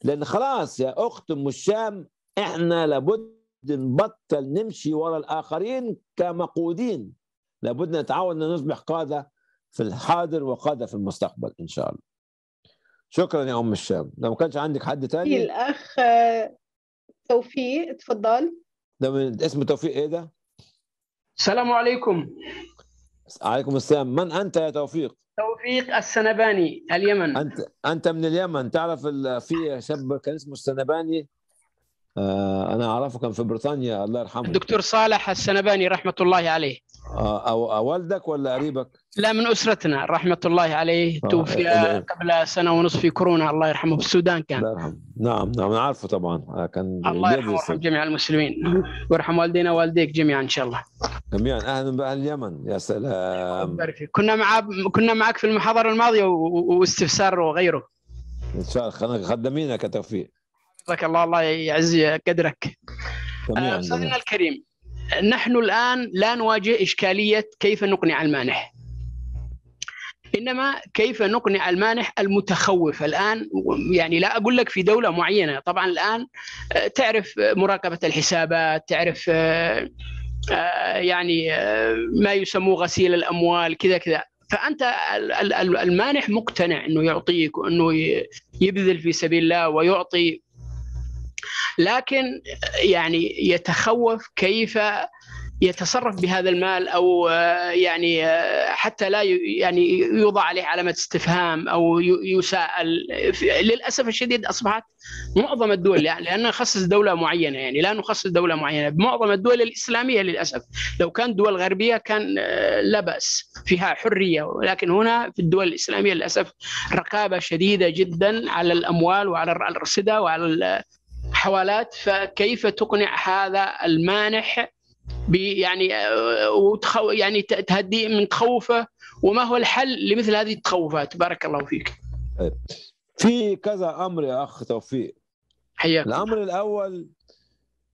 لان خلاص يا اخت ام الشام احنا لابد نبطل نمشي ورا الاخرين كمقودين لابد نتعاون نصبح قاده في الحاضر وقاده في المستقبل ان شاء الله شكرا يا ام الشام لو ما كانش عندك حد تاني الاخ توفيق اتفضل ده من اسم توفيق ايه ده السلام عليكم عليكم السلام من انت يا توفيق توفيق السنباني اليمن انت انت من اليمن تعرف في شاب كان اسمه السنباني آه، انا اعرفه كان في بريطانيا الله يرحمه الدكتور صالح السنباني رحمه الله عليه آه، أو والدك ولا قريبك؟ لا من اسرتنا رحمه الله عليه آه، توفي قبل سنه ونصف في كورونا الله يرحمه في السودان كان الله يرحمه نعم نعم انا عارفه طبعا كان الله يرحمه ويرحم جميع المسلمين ويرحم والدينا ووالديك جميعا ان شاء الله جميعا اهلا باهل اليمن يا سلام كنا مع كنا معك في المحاضره الماضيه واستفسار وغيره ان شاء الله خدامينك يا توفيق حفظك الله الله يعز قدرك أستاذنا آه، الكريم نحن الآن لا نواجه إشكالية كيف نقنع المانح انما كيف نقنع المانح المتخوف الان يعني لا اقول لك في دوله معينه طبعا الان آه، تعرف آه، مراقبه الحسابات تعرف يعني ما يسموه غسيل الاموال كذا كذا فانت المانح مقتنع انه يعطيك وانه يبذل في سبيل الله ويعطي لكن يعني يتخوف كيف يتصرف بهذا المال او آه، يعني آه، حتى لا يعني يوضع عليه علامه استفهام او يساءل للاسف الشديد اصبحت معظم الدول لان نخصص دوله معينه يعني لا نخصص دوله معينه معظم الدول الاسلاميه للاسف لو كان دول غربيه كان آه، لا باس فيها حريه ولكن هنا في الدول الاسلاميه للاسف رقابه شديده جدا على الاموال وعلى الرصده وعلى حوالات فكيف تقنع هذا المانح يعني آه، وتخو يعني تهدي من تخوفه وما هو الحل لمثل هذه التخوفات بارك الله فيك في كذا امر يا اخ توفيق حياك الامر الاول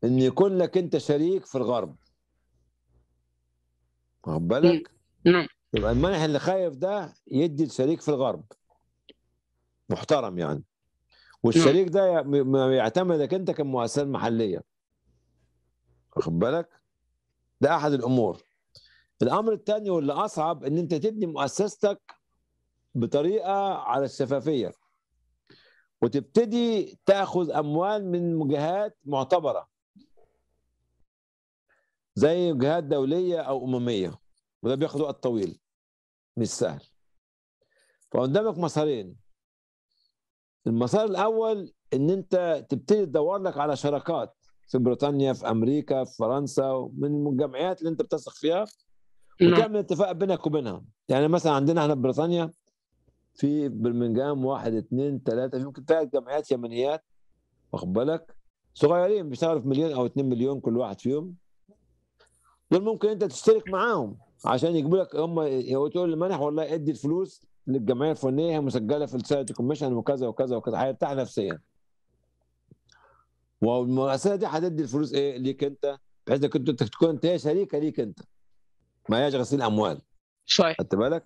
ان يكون لك انت شريك في الغرب واخد بالك نعم يبقى المانح اللي خايف ده يدي الشريك في الغرب محترم يعني والشريك ده يعتمدك انت كمؤسسات محليه واخد بالك ده احد الامور الامر الثاني واللي اصعب ان انت تبني مؤسستك بطريقه على الشفافيه وتبتدي تاخذ اموال من جهات معتبره زي جهات دوليه او امميه وده بياخد وقت طويل مش سهل فقدامك مسارين المسار الاول ان انت تبتدي تدور لك على شراكات في بريطانيا في امريكا في فرنسا من الجمعيات اللي انت بتثق فيها نعم. وتعمل اتفاق بينك وبينها يعني مثلا عندنا احنا في بريطانيا في برمنجهام واحد اثنين ثلاثة ممكن ثلاث جمعيات يمنيات واخد بالك صغيرين بيشتغلوا في مليون او 2 مليون كل واحد فيهم دول ممكن انت تشترك معاهم عشان يجيبوا لك هم تقول للمنح والله ادي الفلوس للجمعيه الفنيه هي مسجله في السيرتي كوميشن وكذا وكذا وكذا هيرتاح نفسيا والمؤسسه دي هتدي الفلوس ايه ليك انت بحيث انك انت تكون انت شريكه ليك انت ما هياش غسيل اموال صحيح خدت بالك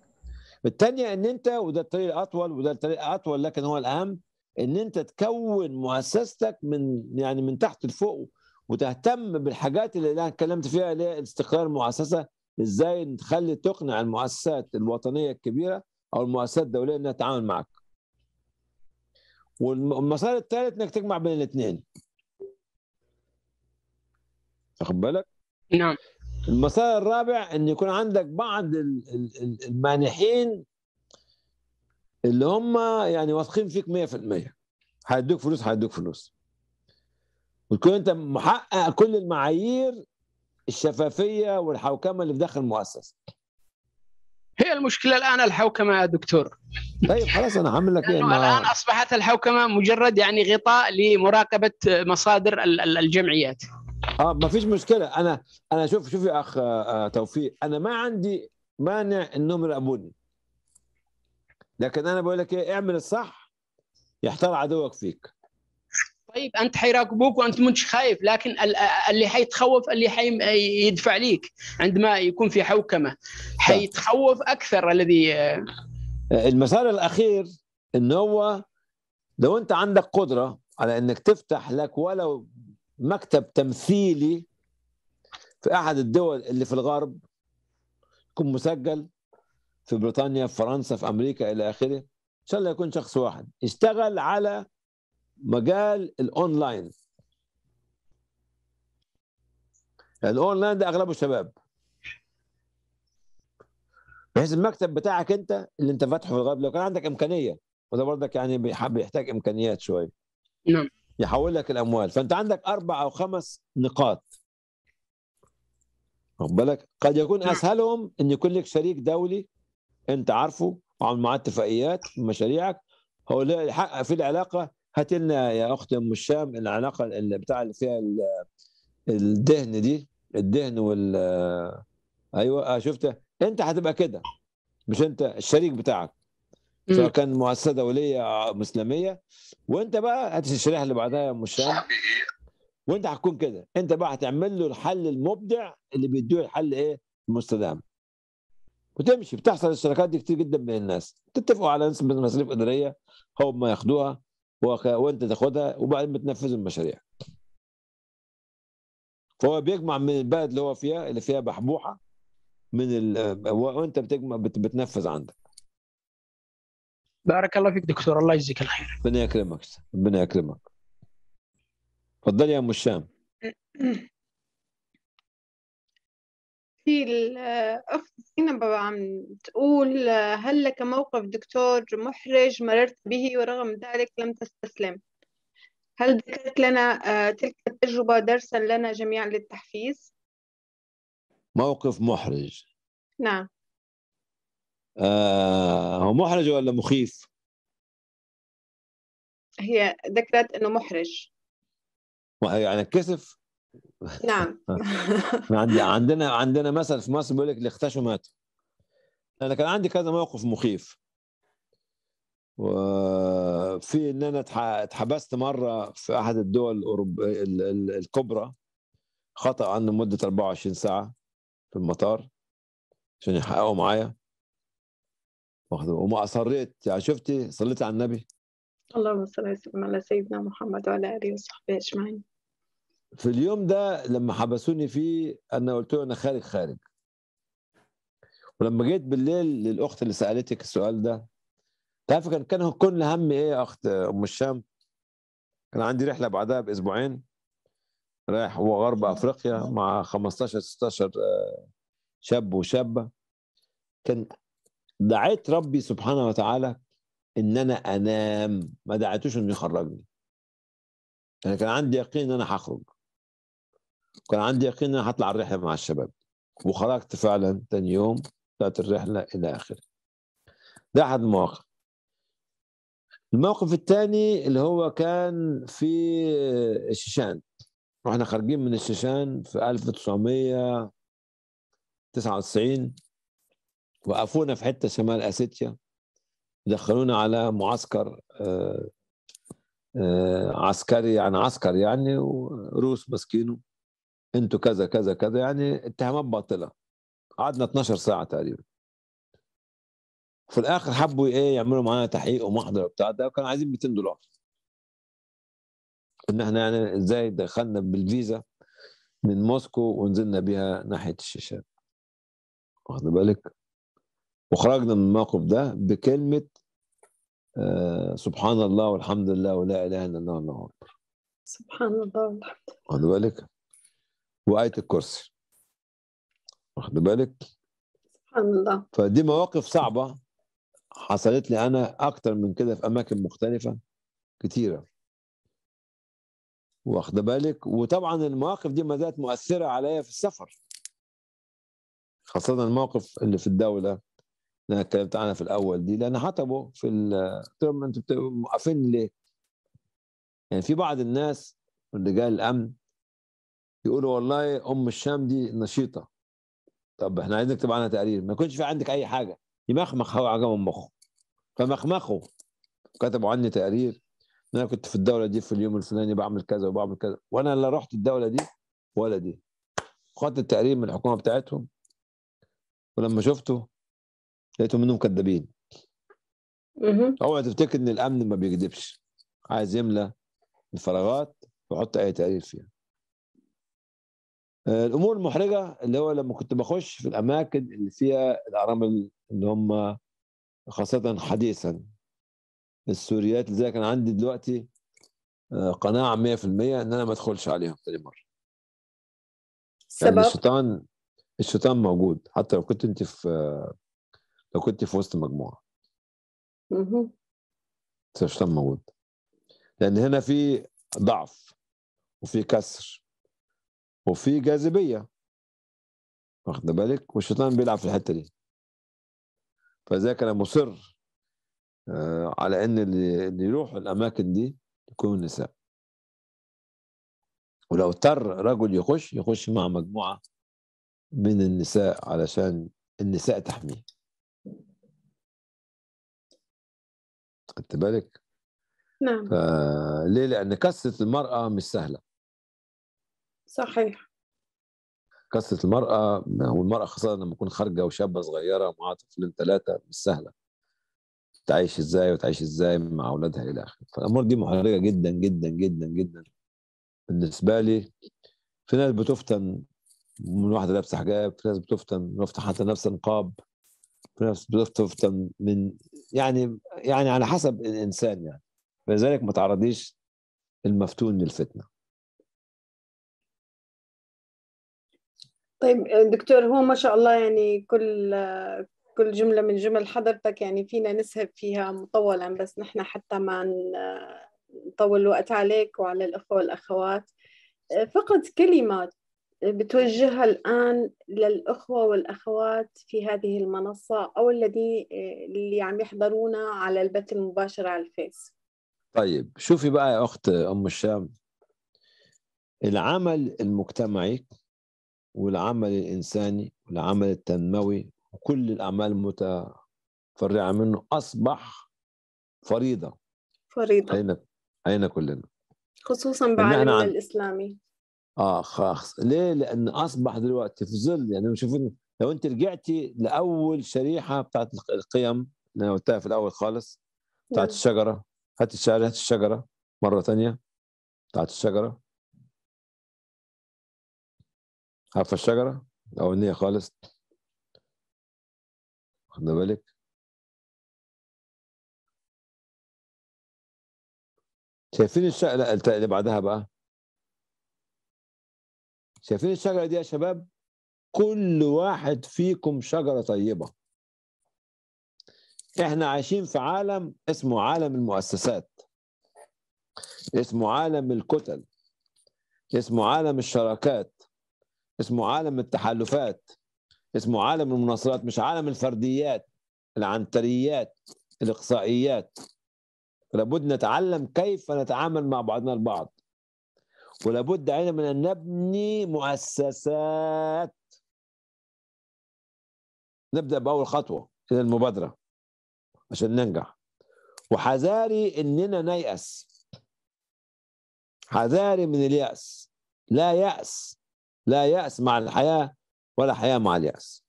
الثانيه ان انت وده الطريق الاطول وده الطريق الاطول لكن هو الاهم ان انت تكون مؤسستك من يعني من تحت لفوق وتهتم بالحاجات اللي انا اتكلمت فيها اللي هي استقرار المؤسسه ازاي نخلي تقنع المؤسسات الوطنيه الكبيره او المؤسسات الدوليه انها تتعامل معك والمسار الثالث انك تجمع بين الاثنين واخد بالك نعم المسار الرابع ان يكون عندك بعض المانحين اللي هم يعني واثقين فيك 100% هيدوك فلوس هيدوك فلوس وتكون انت محقق كل المعايير الشفافيه والحوكمه اللي في داخل المؤسسه هي المشكله الان الحوكمه يا دكتور طيب خلاص انا هعمل لك ايه الان اصبحت الحوكمه مجرد يعني غطاء لمراقبه مصادر الجمعيات اه ما فيش مشكله انا انا شوف شوف يا اخ آه، آه، توفيق انا ما عندي مانع انهم يراقبوني لكن انا بقول لك ايه اعمل الصح يحتار عدوك فيك طيب انت حيراقبوك وانت مش خايف لكن اللي حيتخوف اللي حيدفع ليك عندما يكون في حوكمه طيب. حيتخوف اكثر الذي المسار الاخير ان هو لو انت عندك قدره على انك تفتح لك ولو مكتب تمثيلي في احد الدول اللي في الغرب يكون مسجل في بريطانيا في فرنسا في امريكا الى اخره ان شاء الله يكون شخص واحد اشتغل على مجال الاونلاين الاونلاين ده اغلبه شباب بحيث المكتب بتاعك انت اللي انت فاتحه في الغرب لو كان عندك امكانيه وده برضك يعني بيحتاج امكانيات شويه نعم يحول لك الاموال فانت عندك اربع او خمس نقاط واخد بالك قد يكون نعم. اسهلهم ان يكون لك شريك دولي انت عارفه وعامل معاه اتفاقيات في مشاريعك هو له في العلاقه هات لنا يا اخت ام الشام العلاقه اللي بتاع اللي فيها الدهن دي الدهن وال ايوه آه، شفت انت هتبقى كده مش انت الشريك بتاعك سواء كان مؤسسه دوليه آه، مسلميه وانت بقى هات الشريحه اللي بعدها يا ام الشام إيه؟ وانت هتكون كده انت بقى هتعمل له الحل المبدع اللي بيديه الحل ايه المستدام وتمشي بتحصل الشركات دي كتير جدا بين الناس تتفقوا على نسبه مصاريف اداريه هم ياخدوها وانت تاخدها وبعدين بتنفذ المشاريع فهو بيجمع من البلد اللي هو فيها اللي فيها بحبوحه من ال... وانت بتجمع بت... بتنفذ عندك بارك الله فيك دكتور الله يجزيك الخير ربنا يكرمك ربنا يكرمك تفضل يا ام الشام في الاخت هنا بابا عم تقول هل لك موقف دكتور محرج مررت به ورغم ذلك لم تستسلم هل ذكرت لنا آه، تلك التجربة درسا لنا جميعا للتحفيز؟ موقف محرج نعم آه هو محرج ولا مخيف؟ هي ذكرت انه محرج يعني كسف نعم عندي عندنا عندنا مثل في مصر بيقول لك اللي اختشوا ماتوا انا كان عندي كذا موقف مخيف وفي ان انا اتحبست مره في احد الدول الكبرى خطا عنه مده 24 ساعه في المطار عشان يحققوا معايا وما اصريت يعني شفتي صليت على النبي اللهم صل وسلم على سيدنا محمد وعلى اله وصحبه اجمعين في اليوم ده لما حبسوني فيه انا قلت له انا خارج خارج ولما جيت بالليل للاخت اللي سالتك السؤال ده تعرف كان كان كل همي ايه يا اخت ام الشام كان عندي رحله بعدها باسبوعين رايح هو غرب افريقيا مع 15 16 آه، شاب وشابه كان دعيت ربي سبحانه وتعالى ان انا انام ما دعيتوش انه يخرجني انا يعني كان عندي يقين ان انا هخرج كان عندي يقين اني حطلع الرحله مع الشباب وخرجت فعلا ثاني يوم طلعت الرحله الى اخره ده احد المواقف الموقف الثاني اللي هو كان في الشيشان واحنا خارجين من الشيشان في 1999 وقفونا في حته شمال اسيتيا دخلونا على معسكر آه، آه، عسكري يعني عسكر يعني وروس ماسكينه انتوا كذا كذا كذا يعني اتهامات باطله قعدنا 12 ساعه تقريبا في الاخر حبوا ايه يعملوا معانا تحقيق ومحضر وبتاع ده وكانوا عايزين 200 دولار ان احنا يعني ازاي دخلنا بالفيزا من موسكو ونزلنا بيها ناحيه الشيشان واخد بالك وخرجنا من الموقف ده بكلمه آه سبحان الله والحمد لله ولا اله الا الله والله اكبر سبحان الله والحمد لله واخد بالك وآية الكرسي واخد بالك سبحان الله فدي مواقف صعبة حصلت لي أنا أكتر من كده في أماكن مختلفة كتيرة واخد بالك وطبعا المواقف دي ما زالت مؤثرة عليا في السفر خاصة الموقف اللي في الدولة اللي أنا اتكلمت عنها في الأول دي لأن حطبوا في قلت لهم أنتوا موقفين ليه؟ يعني في بعض الناس رجال الأمن يقولوا والله ام الشام دي نشيطه طب احنا عايزين نكتب عنها تقرير ما يكونش في عندك اي حاجه يمخمخ هو عجبه مخه فمخمخه كتبوا عني تقرير ان انا كنت في الدوله دي في اليوم الفلاني بعمل كذا وبعمل كذا وانا لا رحت الدوله دي ولا دي خدت التقرير من الحكومه بتاعتهم ولما شفته لقيتهم منهم كذابين اوعى تفتكر ان الامن ما بيكذبش عايز يملى الفراغات ويحط اي تقرير فيها الامور المحرجه اللي هو لما كنت بخش في الاماكن اللي فيها الارامل اللي هم خاصه حديثا السوريات لذلك انا عندي دلوقتي آه، قناعه 100% ان انا ما ادخلش عليهم تاني مره يعني سبب يعني الشيطان الشيطان موجود حتى لو كنت انت في آه، لو كنت في وسط مجموعه اها الشيطان موجود لان هنا في ضعف وفي كسر وفي جاذبيه واخد بالك والشيطان بيلعب في الحته دي فذاك انا مصر آه، على ان اللي يروح الاماكن دي يكونوا نساء ولو اضطر رجل يخش يخش مع مجموعه من النساء علشان النساء تحميه خدت بالك؟ نعم ليه لأن كثرة المرأة مش سهلة صحيح قصة المرأة والمرأة خاصة لما تكون خارجة وشابة صغيرة ومعاها طفلين ثلاثة مش سهلة تعيش ازاي وتعيش ازاي مع اولادها الى اخره فالامور دي محرجه جدا جدا جدا جدا بالنسبه لي في ناس بتفتن من واحده لابسه حجاب في ناس بتفتن من واحده حتى نفس نقاب في ناس بتفتن من يعني يعني على حسب الانسان يعني فلذلك ما تعرضيش المفتون للفتنه طيب دكتور هو ما شاء الله يعني كل كل جملة من جمل حضرتك يعني فينا نسهب فيها مطولا بس نحن حتى ما نطول الوقت عليك وعلى الأخوة والأخوات فقط كلمات بتوجهها الآن للأخوة والأخوات في هذه المنصة أو الذي اللي عم يحضرونا على البث المباشر على الفيس طيب شوفي بقى يا أخت أم الشام العمل المجتمعي والعمل الإنساني والعمل التنموي وكل الأعمال المتفرعة منه أصبح فريضة فريضة أين, أين كلنا خصوصا بعالمنا عن... الإسلامي اه خاص ليه؟ لأن أصبح دلوقتي في ظل يعني شوف لو أنت رجعتي لأول شريحة بتاعت القيم اللي أنا قلتها في الأول خالص بتاعت نعم. الشجرة هات الشجرة هات الشجرة مرة ثانية بتاعت الشجرة عارفه الشجره النيه خالص خدنا بالك شايفين الشجره لا اللي بعدها بقى شايفين الشجره دي يا شباب كل واحد فيكم شجره طيبه احنا عايشين في عالم اسمه عالم المؤسسات اسمه عالم الكتل اسمه عالم الشراكات اسمه عالم التحالفات اسمه عالم المناصرات مش عالم الفرديات العنتريات الاقصائيات لابد نتعلم كيف نتعامل مع بعضنا البعض ولابد علينا من ان نبني مؤسسات نبدا باول خطوه الى المبادره عشان ننجح وحذاري اننا نيأس حذاري من اليأس لا يأس لا يأس مع الحياة ولا حياة مع اليأس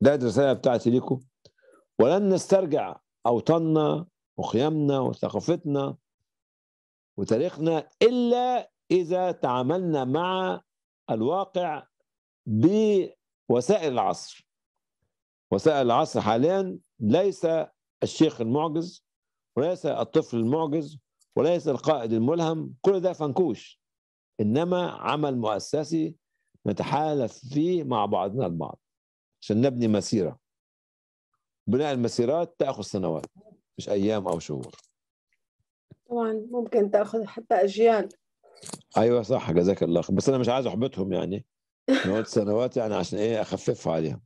ده الرسالة بتاعتي لكم ولن نسترجع أوطاننا وخيامنا وثقافتنا وتاريخنا إلا إذا تعاملنا مع الواقع بوسائل العصر وسائل العصر حاليا ليس الشيخ المعجز وليس الطفل المعجز وليس القائد الملهم كل ده فنكوش انما عمل مؤسسي نتحالف فيه مع بعضنا البعض عشان نبني مسيره بناء المسيرات تاخذ سنوات مش ايام او شهور طبعا ممكن تاخذ حتى اجيال ايوه صح جزاك الله بس انا مش عايز احبطهم يعني قلت سنوات يعني عشان ايه اخففها عليهم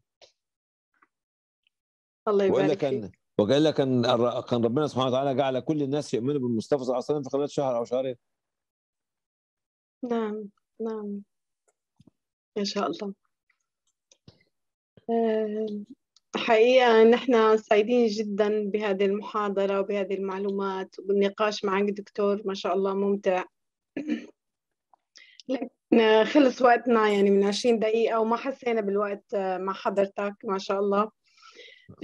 الله يبارك كان وقال لك كان كان ربنا سبحانه وتعالى جعل كل الناس يؤمنوا بالمصطفى صلى الله عليه وسلم في خلال شهر او شهرين نعم، نعم. نعم ما شاء الله. آه، حقيقة نحن سعيدين جدًا بهذه المحاضرة وبهذه المعلومات والنقاش معك دكتور ما شاء الله ممتع. لكن خلص وقتنا يعني من 20 دقيقة وما حسينا بالوقت آه، مع حضرتك ما شاء الله.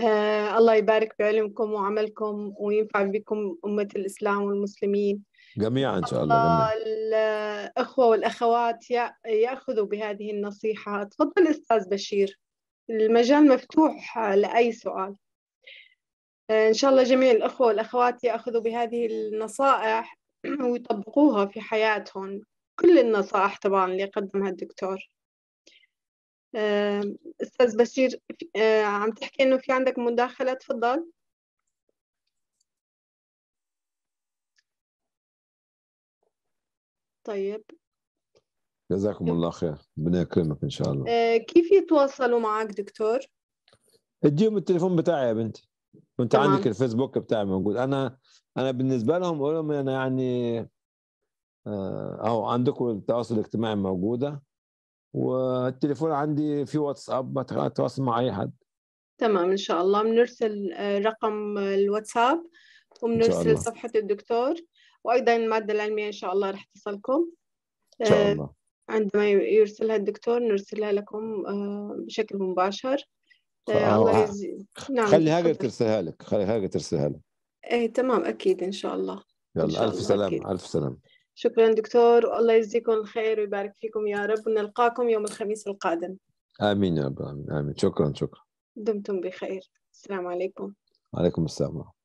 آه، الله يبارك بعلمكم وعملكم وينفع بكم أمة الإسلام والمسلمين. جميعا ان شاء الله الاخوه والاخوات ياخذوا بهذه النصيحه تفضل استاذ بشير المجال مفتوح لاي سؤال ان شاء الله جميع الاخوه والاخوات ياخذوا بهذه النصائح ويطبقوها في حياتهم كل النصائح طبعا اللي قدمها الدكتور إيه، استاذ بشير إيه، عم تحكي انه في عندك مداخله تفضل طيب جزاكم الله خير ربنا يكرمك ان شاء الله آه، كيف يتواصلوا معك دكتور؟ اديهم التليفون بتاعي يا بنتي وانت عندك الفيسبوك بتاعي موجود انا انا بالنسبه لهم اقول لهم انا يعني آه، اهو عندكم التواصل الاجتماعي موجوده والتليفون عندي في واتساب بتواصل مع اي حد تمام ان شاء الله بنرسل آه، رقم الواتساب وبنرسل صفحه الدكتور وايضا الماده العلميه ان شاء الله راح تصلكم ان شاء آه، الله عندما يرسلها الدكتور نرسلها لكم آه، بشكل مباشر آه، الله يزيد نعم خلي هاجر ترسلها لك خلي هاجر ترسلها لك ايه تمام اكيد ان شاء الله يلا الف سلامه الف سلامه شكرا دكتور والله يجزيكم الخير ويبارك فيكم يا رب ونلقاكم يوم الخميس القادم امين يا رب امين امين شكرا شكرا دمتم بخير السلام عليكم وعليكم السلام